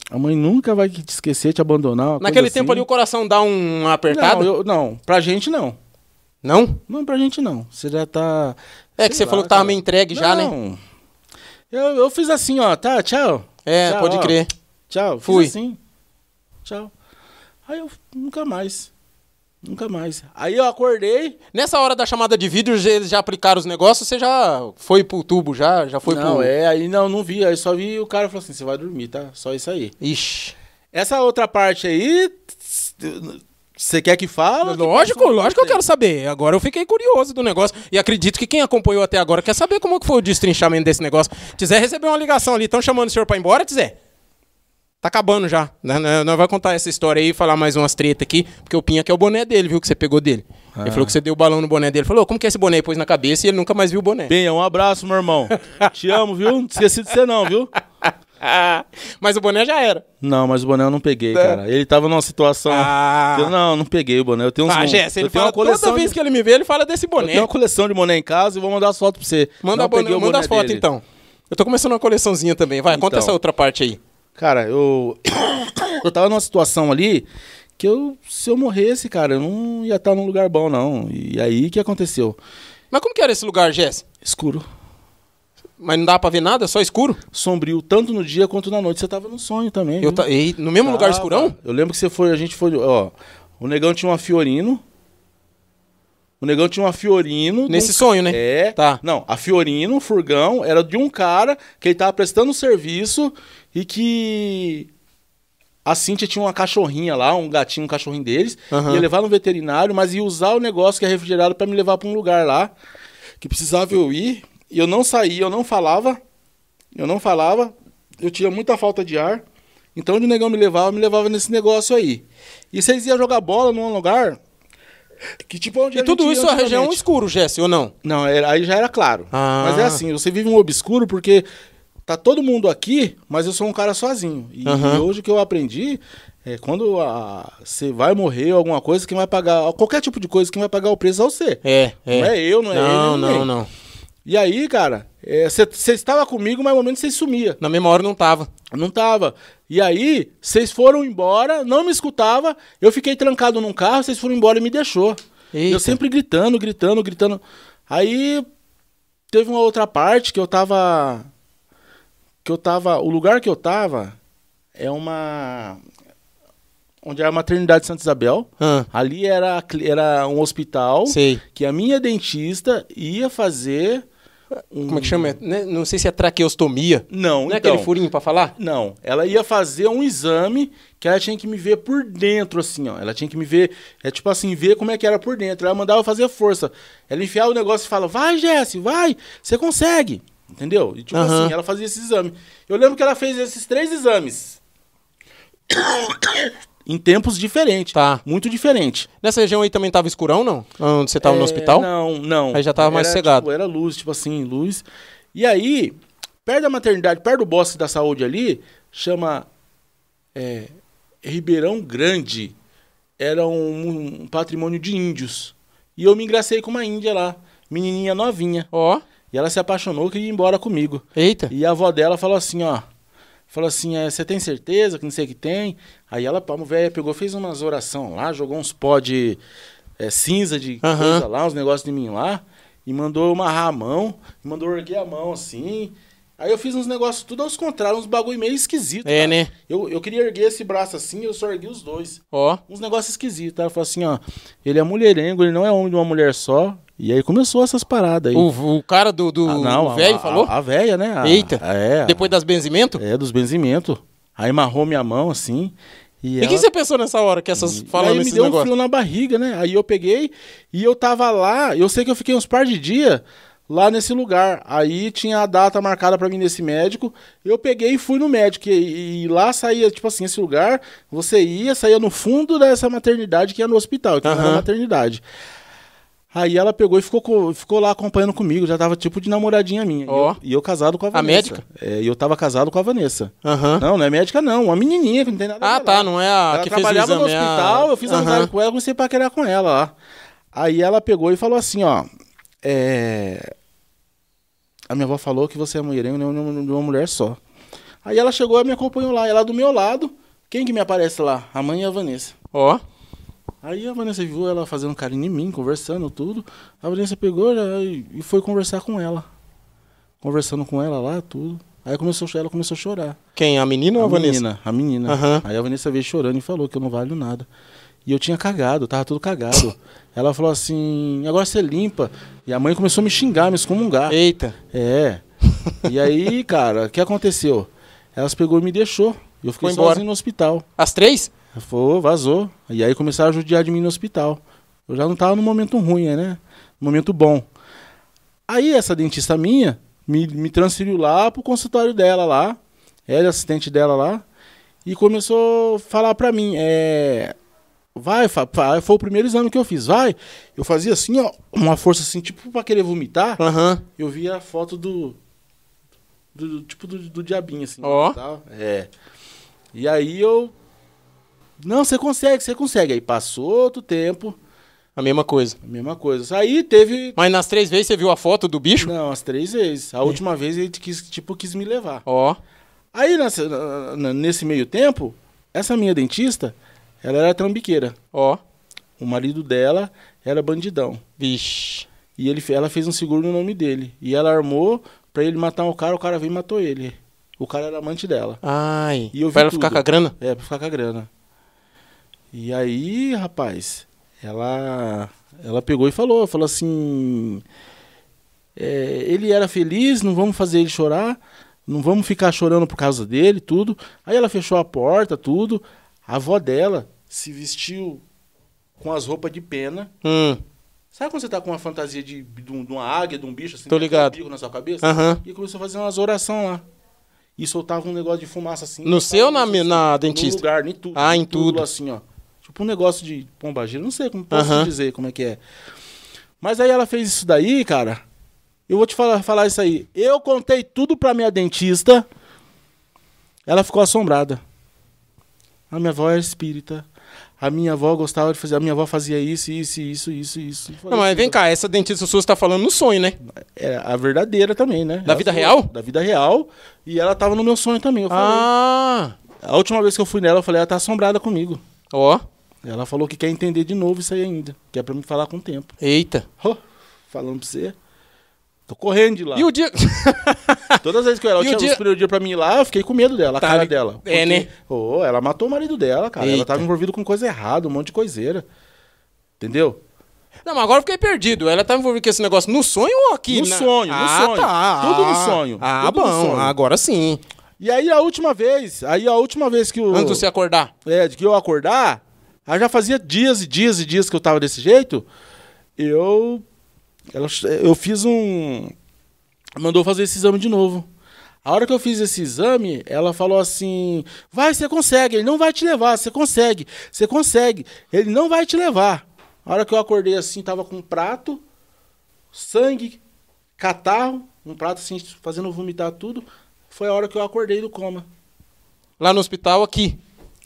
A mãe nunca vai te esquecer, te abandonar. Naquele tempo assim. ali o coração dá um apertado? Não, eu, não, pra gente não. Não? Não, pra gente não. Você já tá. É que você lá, falou que tava cara. meio entregue não, já, né? Não. Eu, eu fiz assim, ó, tá, tchau. É, tchau, pode ó. crer. Tchau, fui. Fiz assim. Tchau. Aí eu nunca mais. Nunca mais. Aí eu acordei. Nessa hora da chamada de vídeo, eles já aplicaram os negócios, você já foi pro tubo, já, já foi não, pro. Não, é, aí não, não vi. Aí só vi o cara falou assim: você vai dormir, tá? Só isso aí. Ixi. Essa outra parte aí. Você quer que fale? Lógico, que lógico que eu quero saber. Agora eu fiquei curioso do negócio e acredito que quem acompanhou até agora quer saber como que foi o destrinchamento desse negócio. Tizer recebeu uma ligação ali, estão chamando o senhor para ir embora, Tizer? Tá acabando já. Né? É- não vai contar essa história aí e falar mais umas treta aqui, porque o Pinha que é o boné dele, viu? Que você pegou dele. Ah. Ele é. falou que você deu o balão no boné dele. Falou, como que é esse boné? pôs na cabeça e ele nunca mais viu o boné. Pinha, um abraço, meu irmão. Te amo, viu? Não esqueci de você não, viu? mas o boné já era. Não, mas o boné eu não peguei, né? cara. Ele tava numa situação. Ah. Eu, não, não peguei o boné. Eu tenho uns. Ah, Jess, ele fala toda vez de... que ele me vê, ele fala desse boné. tenho uma coleção de boné em casa e vou mandar as fotos pra você. Manda, não boné, manda boné as fotos então. Eu tô começando uma coleçãozinha também. Vai, então. conta essa outra parte aí. Cara, eu. eu tava numa situação ali que eu, se eu morresse, cara, eu não ia estar num lugar bom, não. E aí que aconteceu? Mas como que era esse lugar, Jess? Escuro. Mas não dava pra ver nada, só escuro? Sombrio, tanto no dia quanto na noite. Você tava no sonho também. Eu ta... no mesmo tava. lugar escurão? Eu lembro que você foi, a gente foi. Ó, o negão tinha uma Fiorino o negão tinha uma Fiorino. Nesse um... sonho, né? É. Tá. Não, a Fiorino, o furgão, era de um cara que ele tava prestando serviço e que. A Cintia tinha uma cachorrinha lá, um gatinho, um cachorrinho deles. Uhum. Ia levar no veterinário, mas ia usar o negócio que é refrigerado para me levar para um lugar lá. Que precisava eu ir. E eu não saía, eu não falava. Eu não falava. Eu tinha muita falta de ar. Então, onde o negão me levava, me levava nesse negócio aí. E vocês iam jogar bola num lugar, que tipo é onde e tudo isso é região escuro, Jesse, ou não? Não, aí já era claro. Ah. Mas é assim, você vive um obscuro porque tá todo mundo aqui, mas eu sou um cara sozinho. E, e hoje o que eu aprendi é quando você vai morrer alguma coisa, quem vai pagar. Qualquer tipo de coisa, quem vai pagar o preço é você. É, é. Não é eu, não é não, ele. Não, é não, não. E aí, cara, você é, estava comigo, mas no momento você sumia. Na mesma hora não tava. Não tava. E aí, vocês foram embora, não me escutava, eu fiquei trancado num carro, vocês foram embora e me deixou. Eita. Eu sempre gritando, gritando, gritando. Aí teve uma outra parte que eu tava que eu tava, o lugar que eu tava é uma onde é era a maternidade de Santa Isabel. Ah. Ali era, era um hospital Sei. que a minha dentista ia fazer como é que chama? Né, não sei se é traqueostomia. Não, Não então, é aquele então. furinho para falar? Não. Ela ia fazer um exame que ela tinha que me ver por dentro, assim, ó. Ela tinha que me ver, é tipo assim, ver como é que era por dentro. Ela mandava fazer força. Ela enfiava o negócio e falava, vai, Jesse, vai, você consegue. Entendeu? E tipo assim, ela fazia esse exame. Eu lembro que ela fez esses três exames. em tempos diferentes. Tá. Muito diferente. Nessa região aí também tava escurão, não? Onde você tava é, no hospital? Não, não. Aí já tava era, mais cegado. Tipo, era luz, tipo assim, luz. E aí, perto da maternidade, perto do bosque da saúde ali, chama é, Ribeirão Grande. Era um, um, patrimônio de índios. E eu me engracei com uma índia lá, menininha novinha. Ó. Oh. E ela se apaixonou que ia embora comigo. Eita. E a avó dela falou assim, ó Falou assim, é, você é, tem certeza que não sei o que tem? Aí ela, pá, velha pegou, fez umas oração lá, jogou uns pó de é, cinza de uhum. coisa lá, uns negócios de mim lá, e mandou amarrar a mão, mandou erguer a mão assim. Aí eu fiz uns negócios tudo aos contrários, uns bagulho meio esquisito. É, cara. né? Eu, eu queria erguer esse braço assim, eu só ergui os dois. Ó. Uns negócios esquisitos. Tá? falou falei assim, ó, ele é mulherengo, ele não é homem de uma mulher só, e aí começou essas paradas aí. O, o cara do, do ah, não, velho falou? A, a velha, né? A, Eita. A, é. Depois das benzimentos? É, dos benzimentos. Aí marrou minha mão assim. E, e ela... que você pensou nessa hora que essas falam aí me deu negócio? um frio na barriga, né? Aí eu peguei e eu tava lá. Eu sei que eu fiquei uns par de dias lá nesse lugar. Aí tinha a data marcada para mim nesse médico. Eu peguei e fui no médico. E, e, lá saía, tipo assim, esse lugar. Você ia, saía no fundo dessa maternidade que é no hospital, que uhum. É era na maternidade. Aí ela pegou e ficou, ficou lá acompanhando comigo, já tava tipo de namoradinha minha. Ó. Oh. E, e, eu casado com a Vanessa. A médica? É, e eu tava casado com a Vanessa. Uhum. Não, não é médica não, uma menininha que não tem nada a ah, ver. Ah, tá, né? não é a ela que trabalhava fez o exame, no é hospital, eu fiz uhum. com ela, comecei a paquerar com ela lá. Aí ela pegou e falou assim, ó, é... A minha avó falou que você é mulherengo de é é uma mulher só. Aí ela chegou e me acompanhou lá, ela do meu lado, quem que me aparece lá? A mãe e a Vanessa. Ó. Oh. Aí a Vanessa viu ela fazendo carinho em mim, conversando, tudo. A Vanessa pegou e foi conversar com ela. Conversando com ela lá, tudo. Aí começou, ela começou a chorar. Quem? A menina a ou a menina, Vanessa? A menina. Uhum. Aí a Vanessa veio chorando e falou que eu não valho nada. E eu tinha cagado, tava tudo cagado. ela falou assim, agora você limpa. E a mãe começou a me xingar, me excomungar. Eita. É. E aí, cara, o que aconteceu? Elas pegou e me deixou. Eu fiquei Foi sozinho embora. no hospital. As três? Foi, vazou. E aí começaram a judiar de mim no hospital. Eu já não estava no momento ruim, né? Momento bom. Aí essa dentista minha me, me transferiu lá pro consultório dela lá. Ela é assistente dela lá. E começou a falar pra mim, é... Vai, foi o primeiro exame que eu fiz, vai. Eu fazia assim, ó, uma força assim, tipo pra querer vomitar. Uhum. Eu via a foto do... do tipo do, do diabinho, assim. Ó. Oh. É. E aí eu não, você consegue, você consegue. Aí passou outro tempo. A mesma coisa. A mesma coisa. Aí teve. Mas nas três vezes você viu a foto do bicho? Não, as três vezes. A é. última vez ele quis, tipo, quis me levar. Ó. Oh. Aí nessa, nesse meio tempo, essa minha dentista, ela era trambiqueira. Ó. Oh. O marido dela era bandidão. Vixe. E ele, ela fez um seguro no nome dele. E ela armou pra ele matar o um cara, o cara veio e matou ele. O cara era amante dela. Ai. E eu pra ela tudo. ficar com a grana? É, pra ficar com a grana. E aí, rapaz, ela ela pegou e falou, falou assim, é, ele era feliz, não vamos fazer ele chorar, não vamos ficar chorando por causa dele, tudo. Aí ela fechou a porta, tudo. A avó dela se vestiu com as roupas de pena. Hum. Sabe quando você tá com uma fantasia de, de, de uma águia, de um bicho, assim, Tô ligado. Um bico na sua cabeça? Uhum. E começou a fazer umas orações lá. E soltava um negócio de fumaça assim. No seu ou na, assim, na dentista? No lugar, em tudo. Ah, em, tudo. tudo. assim, ó. Tipo um negócio de pombagira, não sei como posso dizer como é que é. Mas aí ela fez isso daí, cara. Eu vou te falar, falar isso aí. Eu contei tudo pra minha dentista. Ela ficou assombrada. A minha avó era é espírita. A minha avó gostava de fazer. A minha avó fazia isso, isso, isso, isso, isso. não, mas vem cá, essa dentista sua está falando no sonho, né? É a verdadeira também, né? Da ela vida real? Da vida real. E ela tava no meu sonho também. Eu falei. Ah! A última vez que eu fui nela, eu falei, ela tá assombrada comigo. Ó. Oh. Ela falou que quer entender de novo isso aí ainda. Que é pra me falar com o tempo. Eita. Oh, falando pra você. Tô correndo de lá. E o dia. Todas as vezes que eu, ela tinha dia... os dia pra mim ir lá, eu fiquei com medo dela, a tá, cara dela. É, Porque, é, né? Oh, ela matou o marido dela, cara. Eita. Ela tava envolvida com coisa errada, um monte de coiseira. Entendeu? Não, mas agora eu fiquei perdido. Ela tava envolvida com esse negócio no sonho ou aqui? No na... sonho, no ah, sonho. Tá. Tudo no sonho. Ah, Tudo bom. Sonho. Agora sim. E aí a última vez, aí a última vez que o. Antes de você acordar. É, de que eu acordar, Aí ah, já fazia dias e dias e dias que eu tava desse jeito. Eu. Ela, eu fiz um. Mandou fazer esse exame de novo. A hora que eu fiz esse exame, ela falou assim: vai, você consegue, ele não vai te levar, você consegue, você consegue, ele não vai te levar. A hora que eu acordei assim, tava com um prato, sangue, catarro, um prato assim, fazendo vomitar tudo. Foi a hora que eu acordei do coma. Lá no hospital, aqui?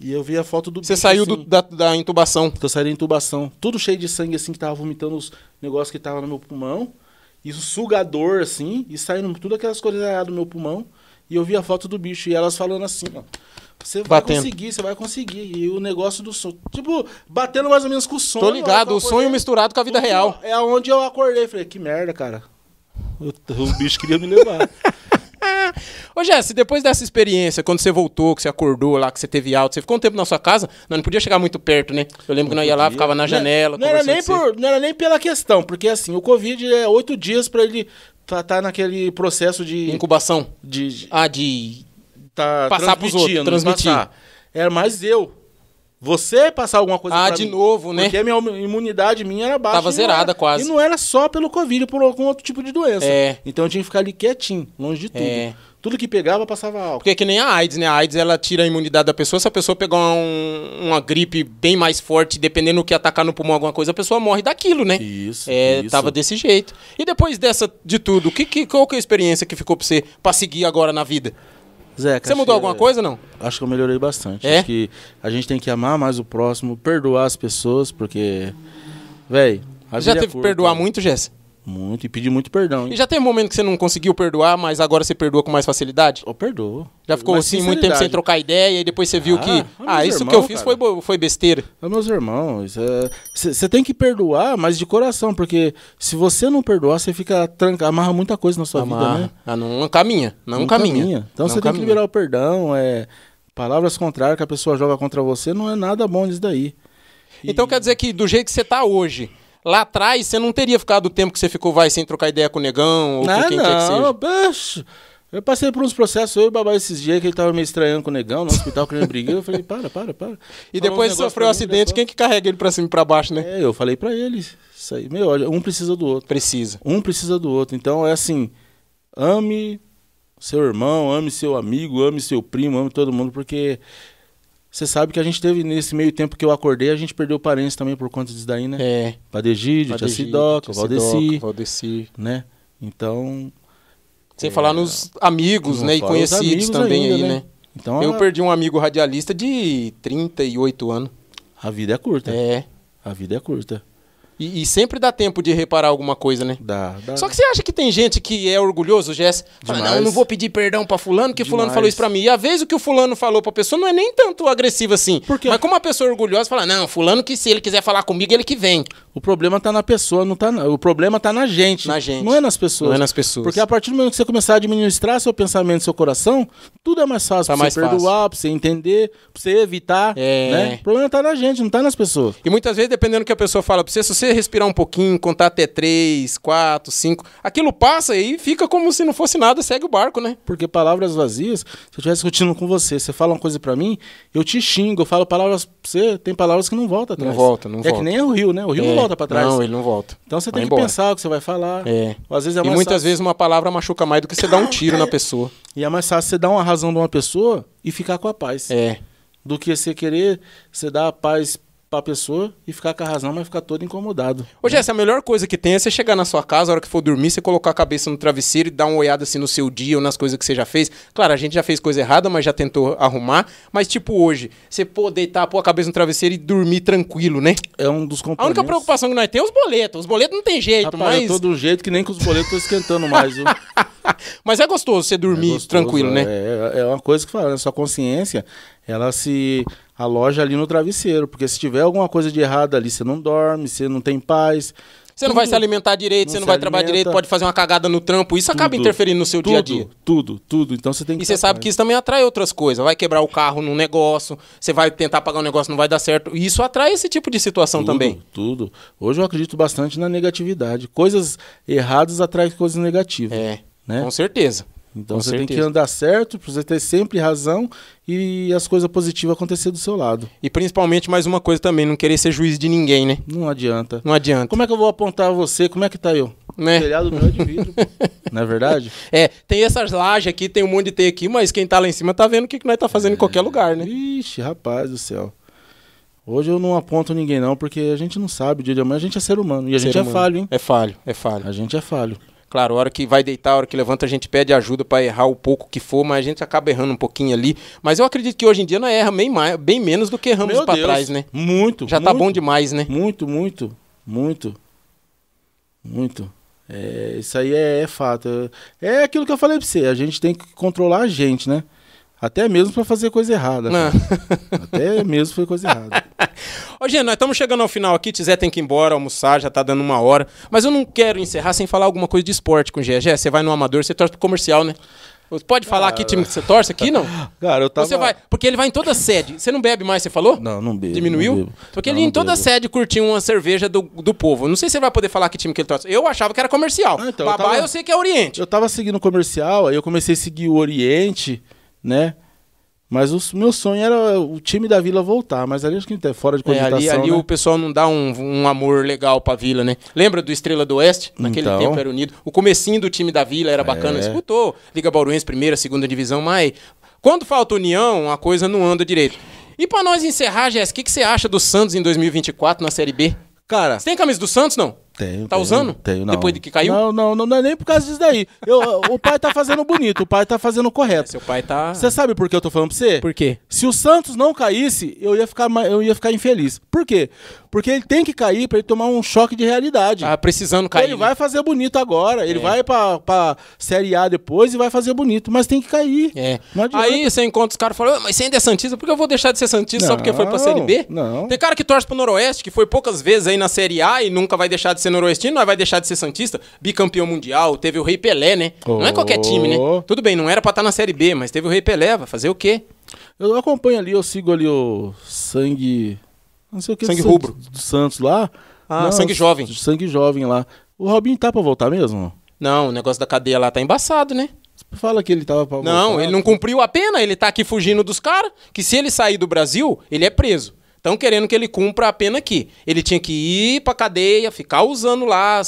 E eu vi a foto do Você bicho, saiu assim, do, da, da, intubação. eu saí da intubação. Tudo cheio de sangue, assim, que tava vomitando os negócios que tava no meu pulmão. E o sugador, assim, e saindo tudo aquelas coisas do meu pulmão. E eu vi a foto do bicho e elas falando assim, ó. Você vai batendo. conseguir, você vai conseguir. E o negócio do sonho. Tipo, batendo mais ou menos com o sonho. Tô ligado, o sonho misturado com a vida Tudo real. É onde eu acordei. Falei, que merda, cara. o bicho queria me levar. Ô, Jesse, depois dessa experiência, quando você voltou, que você acordou lá, que você teve alta, você ficou um tempo na sua casa, Não, não podia chegar muito perto, né? Eu lembro não que nós ia lá, ficava na janela. Não, não era, nem por, não era nem pela questão, porque assim, o Covid é oito dias para ele tá, tá naquele processo de. Incubação? De. de ah, de. Tá passar pros outros. Transmitir. Era mais eu você passar alguma coisa ah, pra de mim. novo, né? Porque a minha imunidade minha era baixa. Tava zerada era, quase. E não era só pelo Covid, por algum outro tipo de doença. É. Então eu tinha que ficar ali quietinho, longe de tudo. É. Tudo que pegava passava álcool. Porque é que nem a AIDS, né? A AIDS ela tira a imunidade da pessoa. Se a pessoa pegar um, uma gripe bem mais forte, dependendo do que atacar no pulmão alguma coisa, a pessoa morre daquilo, né? Isso. É, isso. tava desse jeito. E depois dessa de tudo, que, que, qual que é a experiência que ficou pra você pra seguir agora na vida? Zé, Você mudou alguma coisa não? Acho que eu melhorei bastante. É? Acho que a gente tem que amar mais o próximo, perdoar as pessoas, porque. Véi. já é teve que perdoar muito, Jéssica? Muito, e pedir muito perdão. Hein? E já tem um momento que você não conseguiu perdoar, mas agora você perdoa com mais facilidade? Eu oh, perdoo. Já ficou mas assim muito tempo sem trocar ideia e depois você viu ah, que. Ah, ah, ah isso irmão, que eu fiz foi, foi besteira. É meus irmãos. Você é... tem que perdoar, mas de coração, porque se você não perdoar, você fica trancado, amarra muita coisa na sua amarra. vida, né? Ah, não caminha. Não, não caminha. caminha. Então você tem que liberar o perdão. É... Palavras contrárias que a pessoa joga contra você não é nada bom isso daí. Então e... Então quer dizer que do jeito que você está hoje lá atrás você não teria ficado o tempo que você ficou, vai, sem trocar ideia com o negão ou com ah, quem não, quer que seja. Bicho. Eu passei por uns processos, eu e babá esses dias que ele tava me estranhando com o negão no hospital que ele Eu falei, para, para, para. E Falou depois um sofreu um né, acidente, quem que carrega ele pra cima e pra baixo, né? É, eu falei pra ele Isso aí, meu, olha, um precisa do outro. Precisa. Um precisa do outro. Então é assim, ame seu irmão, ame seu amigo, ame seu primo, ame todo mundo, porque você sabe que a gente teve, nesse meio tempo que eu acordei, a gente perdeu parentes também por conta disso daí, né? É. Padegídio, Tia Sidoca, Valdeci. Valdeci. Né? Então. Sem é... falar nos amigos, né? E conhecidos também ainda, aí, né? né? Então, eu é a... perdi um amigo radialista de 38 anos. A vida é curta. É. A vida é curta. E, e, sempre dá tempo de reparar alguma coisa, né? Dá, dá. Só que você acha que tem gente que é orgulhoso, Jess? Fala, não, eu não vou pedir perdão pra fulano, que fulano falou isso pra mim. E às vezes o que o fulano falou pra pessoa não é nem tanto agressivo assim. Mas como uma pessoa orgulhosa fala, não, fulano que se ele quiser falar comigo, ele que vem. O problema tá na pessoa, não tá na... o problema tá na gente. Na gente. Não é nas pessoas. Não é nas pessoas. Porque a partir do momento que você começar a administrar seu pensamento, seu coração, tudo é mais fácil tá pra mais você fácil. perdoar, pra você entender, pra você evitar. É. Né? O problema tá na gente, não tá nas pessoas. E muitas vezes, dependendo do que a pessoa fala pra você, se você respirar um pouquinho, contar até três, quatro, cinco, aquilo passa e fica como se não fosse nada, segue o barco, né? Porque palavras vazias, se eu estiver discutindo com você, você fala uma coisa para mim, eu te xingo, eu falo palavras pra você, tem palavras que não volta atrás. Não volta, não é volta. É que nem o rio, né? O rio é. não volta pra trás. Não, ele não volta. Então você tem que pensar o que você vai falar. É. Às vezes é e muitas fácil. vezes uma palavra machuca mais do que você dar um tiro na pessoa. E é mais fácil você dar uma razão de uma pessoa e ficar com a paz. É. Do que você querer, você dar a paz pra pessoa e ficar com a razão, mas ficar todo incomodado. Ô, né? Jéssica, a melhor coisa que tem é você chegar na sua casa, a hora que for dormir, você colocar a cabeça no travesseiro e dar uma olhada assim no seu dia ou nas coisas que você já fez. Claro, a gente já fez coisa errada, mas já tentou arrumar. Mas, tipo, hoje, você pô, deitar, tá, pôr a cabeça no travesseiro e dormir tranquilo, né? É um dos compromissos. A única preocupação que nós temos é os boletos. Os boletos não tem jeito, Rapaz, mas. Eu tô do jeito que nem com os boletos tô esquentando mais, viu? Mas é gostoso você dormir é gostoso, tranquilo, né? É, é, é uma coisa que fala, né? Sua consciência, ela se a loja ali no travesseiro, porque se tiver alguma coisa de errado ali, você não dorme, você não tem paz. Você não vai se alimentar direito, não você não vai trabalhar alimenta. direito, pode fazer uma cagada no trampo. Isso tudo, acaba interferindo no seu tudo, dia a dia. Tudo, tudo. Então você tem que. E você sabe que isso também atrai outras coisas. Vai quebrar o carro num negócio, você vai tentar pagar um negócio, não vai dar certo. isso atrai esse tipo de situação tudo, também. Tudo. Hoje eu acredito bastante na negatividade. Coisas erradas atraem coisas negativas. É. Né? Com certeza. Então Com você certeza. tem que andar certo, você ter sempre razão e as coisas positivas acontecer do seu lado. E principalmente mais uma coisa também, não querer ser juiz de ninguém, né? Não adianta. Não adianta. Como é que eu vou apontar você? Como é que tá eu? Né? O telhado meu é de vidro. não é verdade? É, tem essas lajes aqui, tem um monte de T aqui, mas quem tá lá em cima tá vendo o que, que nós tá fazendo é... em qualquer lugar, né? Ixi, rapaz do céu. Hoje eu não aponto ninguém não, porque a gente não sabe o dia de amanhã, a gente é ser humano e a ser gente é humano. é falho, hein? É falho, é falho. A gente é falho. Claro, a hora que vai deitar, a hora que levanta, a gente pede ajuda para errar o pouco que for, mas a gente acaba errando um pouquinho ali. Mas eu acredito que hoje em dia nós erra bem, mais, bem menos do que erramos para trás, né? Muito. Já muito, tá bom demais, né? Muito, muito, muito. Muito. É, isso aí é, é fato. É aquilo que eu falei para você, a gente tem que controlar a gente, né? Até mesmo para fazer coisa errada. Até mesmo foi coisa errada. Ô, Gê, nós estamos chegando ao final aqui. Tizé tem que ir embora, almoçar, já tá dando uma hora. Mas eu não quero encerrar sem falar alguma coisa de esporte com o Gê. Gê, você vai no amador, você torce pro comercial, né? pode falar Cara... que ah. time que você torce aqui, não? Cara, eu tava... Você vai, porque ele vai em toda sede. Você não bebe mais, você falou? Não, não bebo. Diminuiu? Não bebo. Porque não, ele em toda bebo. sede curtiu uma cerveja do, do povo. Não sei se você vai poder falar que time que ele torce. Eu achava que era comercial. Ah, então, Babá, eu, tava... eu sei que é Oriente. Eu tava seguindo o comercial, aí eu comecei a seguir o Oriente né? Mas o meu sonho era o time da Vila voltar, mas ali acho que é fora de cogitação. É, ali, ali né? o pessoal não dá um, um amor legal pra Vila, né? Lembra do Estrela do Oeste? Naquele então... tempo era unido. O comecinho do time da Vila era bacana, é. escutou. Liga Bauruense, primeira, segunda divisão, mas quando falta união, a coisa não anda direito. E para nós encerrar, Jéssica, o que, que você acha do Santos em 2024 na Série B? Cara... Você tem camisa do Santos, não? Tenho. Tá tenho, usando? Tenho, não. Depois de que caiu? Não, não, não, não é nem por causa disso daí. Eu, o pai tá fazendo bonito, o pai tá fazendo correto. É, seu pai tá. Você sabe por que eu tô falando pra você? Por quê? Se o Santos não caísse, eu ia ficar, eu ia ficar infeliz. Por quê? Porque ele tem que cair para ele tomar um choque de realidade. Ah, precisando cair. Ele vai fazer bonito agora. Ele é. vai pra, pra Série A depois e vai fazer bonito. Mas tem que cair. É. Aí você encontra os caras fala, ah, mas você ainda é Santista? Por que eu vou deixar de ser Santista não, só porque foi pra Série B? Não. Tem cara que torce pro Noroeste, que foi poucas vezes aí na Série A e nunca vai deixar de ser noroestino, nós vai deixar de ser Santista? Bicampeão mundial, teve o Rei Pelé, né? Oh. Não é qualquer time, né? Tudo bem, não era pra estar tá na Série B, mas teve o Rei Pelé, vai fazer o quê? Eu acompanho ali, eu sigo ali o sangue. Não sei o que. Sangue rubro. Do Santos lá. Ah, não, sangue jovem. Sangue jovem lá. O Robinho tá pra voltar mesmo? Não, o negócio da cadeia lá tá embaçado, né? Fala que ele tava pra Não, voltar. ele não cumpriu a pena, ele tá aqui fugindo dos caras, que se ele sair do Brasil, ele é preso. Estão querendo que ele cumpra a pena aqui. Ele tinha que ir para cadeia, ficar usando lá,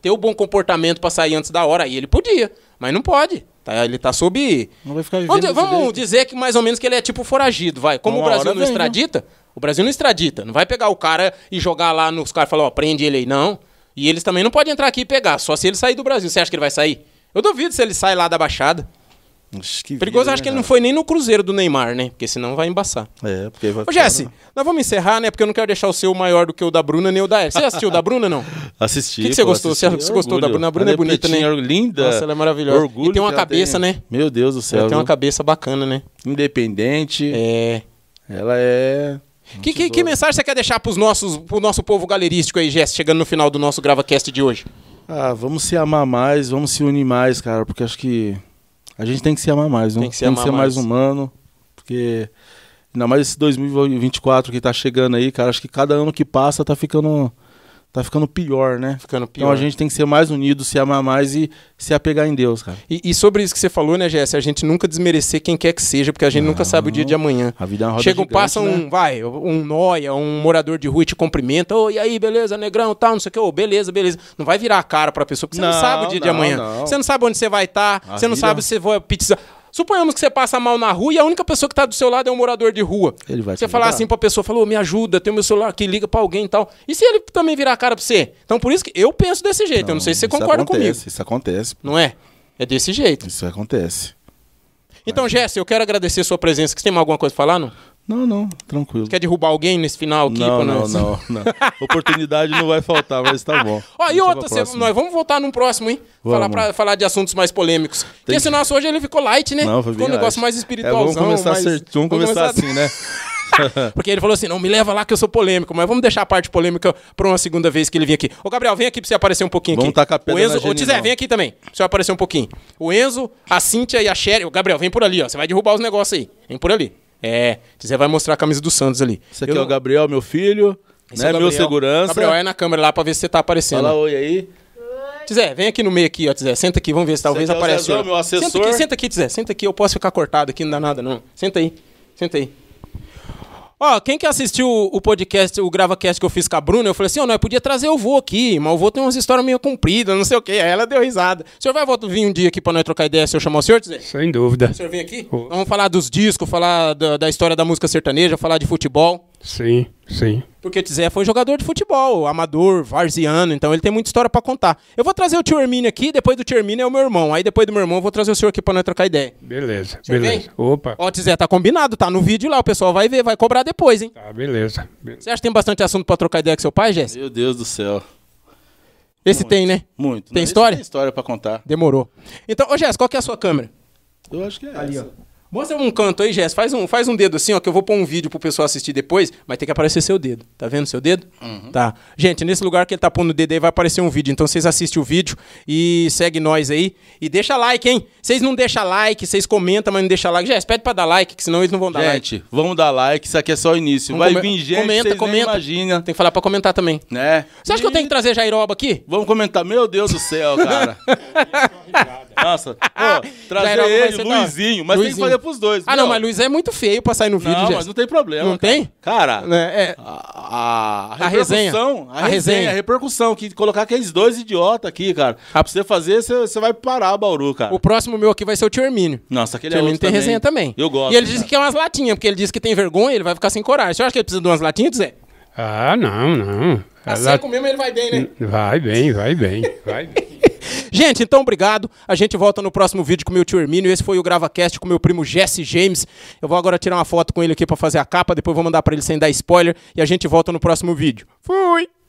ter o bom comportamento para sair antes da hora. E ele podia, mas não pode. Tá, ele tá sob. Não vai ficar vivendo Vamos direito. dizer que mais ou menos que ele é tipo foragido, vai. Como Uma o Brasil não vem, né? extradita, o Brasil não extradita. Não vai pegar o cara e jogar lá nos caras e falar, ó, prende ele aí, não. E eles também não podem entrar aqui e pegar, só se ele sair do Brasil. Você acha que ele vai sair? Eu duvido se ele sai lá da Baixada que Perigoso, acho que né, ele não foi nem no Cruzeiro do Neymar, né? Porque senão vai embaçar. É, porque vai. Ô, Jesse, nós vamos encerrar, né? Porque eu não quero deixar o seu maior do que o da Bruna nem o da Você assistiu o da Bruna, não? Assisti. O que, que, você pô, gostou? Assisti. Você, gostou da Bruna? A Bruna é, é bonita, né? Linda. Nossa, ela é maravilhosa. Orgulho e tem uma cabeça, tem... né? Meu Deus do céu. Ela viu? tem uma cabeça bacana, né? Independente. É. Ela é. Que, que, que, mensagem você quer deixar pros nossos, pro nosso povo galerístico aí, Jesse, chegando no final do nosso GravaCast de hoje? Ah, vamos se amar mais, vamos se unir mais, cara, porque acho que a gente tem que se amar mais, Tem né? que se tem amar que ser mais. mais humano, porque ainda mais esse 2024 que tá chegando aí, cara, acho que cada ano que passa tá ficando tá ficando pior, né? Ficando pior. Então a gente tem que ser mais unido, se amar mais e se apegar em Deus, cara. E, e sobre isso que você falou, né, Jéssica? A gente nunca desmerecer quem quer que seja, porque a gente não, nunca sabe o dia de amanhã. A vida é uma roda Chega, gigante, passa um, né? vai, um noia, um morador de rua te cumprimenta, ô, oh, e aí, beleza, negrão, tal, não sei o que, ô, oh, beleza, beleza. Não vai virar a cara pra pessoa, porque você não sabe o dia não, de amanhã. Você não sabe onde você vai estar, tá, você não sabe é se você vai pizza Suponhamos que você passa mal na rua e a única pessoa que está do seu lado é um morador de rua. Ele vai você falar assim para a pessoa, falou, me ajuda, tem meu celular aqui, liga para alguém e tal. E se ele também virar a cara para você? Então por isso que eu penso desse jeito, não, eu não sei se você concorda acontece, comigo. Isso acontece. Não é? É desse jeito. Isso acontece. Então, Jéssica, eu quero agradecer a sua presença. Você tem alguma coisa para falar, não? Não, não, tranquilo. quer derrubar alguém nesse final aqui? Não, não, não, não. Oportunidade não vai faltar, mas tá bom. Ó, e outra, cê, nós vamos voltar num próximo, hein? Vamos. Falar, pra, falar de assuntos mais polêmicos. Tem Porque esse nosso hoje ele ficou light, né? Não, foi ficou um negócio mais espiritual. É, vamos começar, ser... vamos começar assim, né? Porque ele falou assim: não, me leva lá que eu sou polêmico, mas vamos deixar a parte polêmica pra uma segunda vez que ele vir aqui. Ô, Gabriel, vem aqui pra você aparecer um pouquinho vamos aqui. Tacar pedra o Enzo, na Tizé, vem aqui também, pra você aparecer um pouquinho. O Enzo, a Cíntia e a Sherry. O Gabriel, vem por ali, ó. Você vai derrubar os negócios aí. Vem por ali. É, você vai mostrar a camisa do Santos ali. Esse aqui eu é o Gabriel, meu filho, Esse né? É meu segurança. Gabriel, é na câmera lá pra ver se você tá aparecendo. Fala oi aí. Tizé, vem aqui no meio aqui, ó, Tizé. Senta aqui, vamos ver se talvez é apareça. É meu assessor. Senta aqui, senta aqui, Tizé. Senta aqui, eu posso ficar cortado aqui, não dá nada não. Senta aí, senta aí. Ó, quem que assistiu o podcast, o GravaCast que eu fiz com a Bruna, eu falei assim, ó, oh, nós podia trazer o vô aqui, mas o vô tem umas histórias meio compridas, não sei o quê. Aí ela deu risada. O senhor vai vir um dia aqui pra nós trocar ideia se eu chamar o senhor, dizer Sem dúvida. O senhor vem aqui? Oh. Vamos falar dos discos, falar da, da história da música sertaneja, falar de futebol. Sim, sim. Porque Tizé foi jogador de futebol, amador, varziano, então ele tem muita história para contar. Eu vou trazer o tio Hermínio aqui, depois do tio Hermínio é o meu irmão. Aí depois do meu irmão eu vou trazer o senhor aqui pra nós trocar ideia. Beleza, beleza. Vem? Opa. Ó, Tizé, tá combinado, tá no vídeo lá, o pessoal vai ver, vai cobrar depois, hein? Tá, beleza. Você acha que tem bastante assunto para trocar ideia com seu pai, Jéssica? Meu Deus do céu. Esse né? muito, tem, né? Muito. Tem Não, história? Tem história para contar. Demorou. Então, ô Jéssica, qual que é a sua câmera? Eu acho que é Ali, essa. ó. Mostra um canto aí, Jess Faz um, faz um dedo assim, ó, que eu vou pôr um vídeo pro pessoal assistir depois, mas tem que aparecer seu dedo. Tá vendo seu dedo? Uhum. Tá. Gente, nesse lugar que ele tá pondo o dedo aí vai aparecer um vídeo. Então vocês assistem o vídeo e segue nós aí. E deixa like, hein? Vocês não deixam like, vocês comentam, mas não deixam like. Jess pede pra dar like, que senão eles não vão dar gente, like. Gente, vamos dar like, isso aqui é só o início. Vamos vai vir gente, comenta, comenta. imagina. Tem que falar pra comentar também. Né? Você acha e... que eu tenho que trazer Jairoba aqui? Vamos comentar. Meu Deus do céu, cara. Nossa, pô, trazer Jairoba ele, Luizinho, mas Luizinho. tem que fazer pros dois. Ah, não, mas Luiz é muito feio pra sair no vídeo, Não, mas não tem problema. Não cara. tem? Cara, É, é. a, a, A resenha. repercussão, a, A resenha, a repercussão, que colocar aqueles dois idiotas aqui, cara. Pra você fazer, você vai parar, Bauru, cara. O próximo meu aqui vai ser o Tio Hermínio. Nossa, aquele Tio é Hermínio tem resenha também. Eu gosto. E ele disse que é umas latinhas, porque ele disse que tem vergonha, ele vai ficar sem coragem. Você acha que ele precisa de umas latinhas, Zé? Ah, não, não. A tá Ela... seco mesmo ele vai bem, né? Hum, vai bem, vai bem, vai bem. Gente, então obrigado. A gente volta no próximo vídeo com meu tio Hermínio. Esse foi o GravaCast com meu primo Jesse James. Eu vou agora tirar uma foto com ele aqui para fazer a capa, depois vou mandar para ele sem dar spoiler e a gente volta no próximo vídeo. Fui!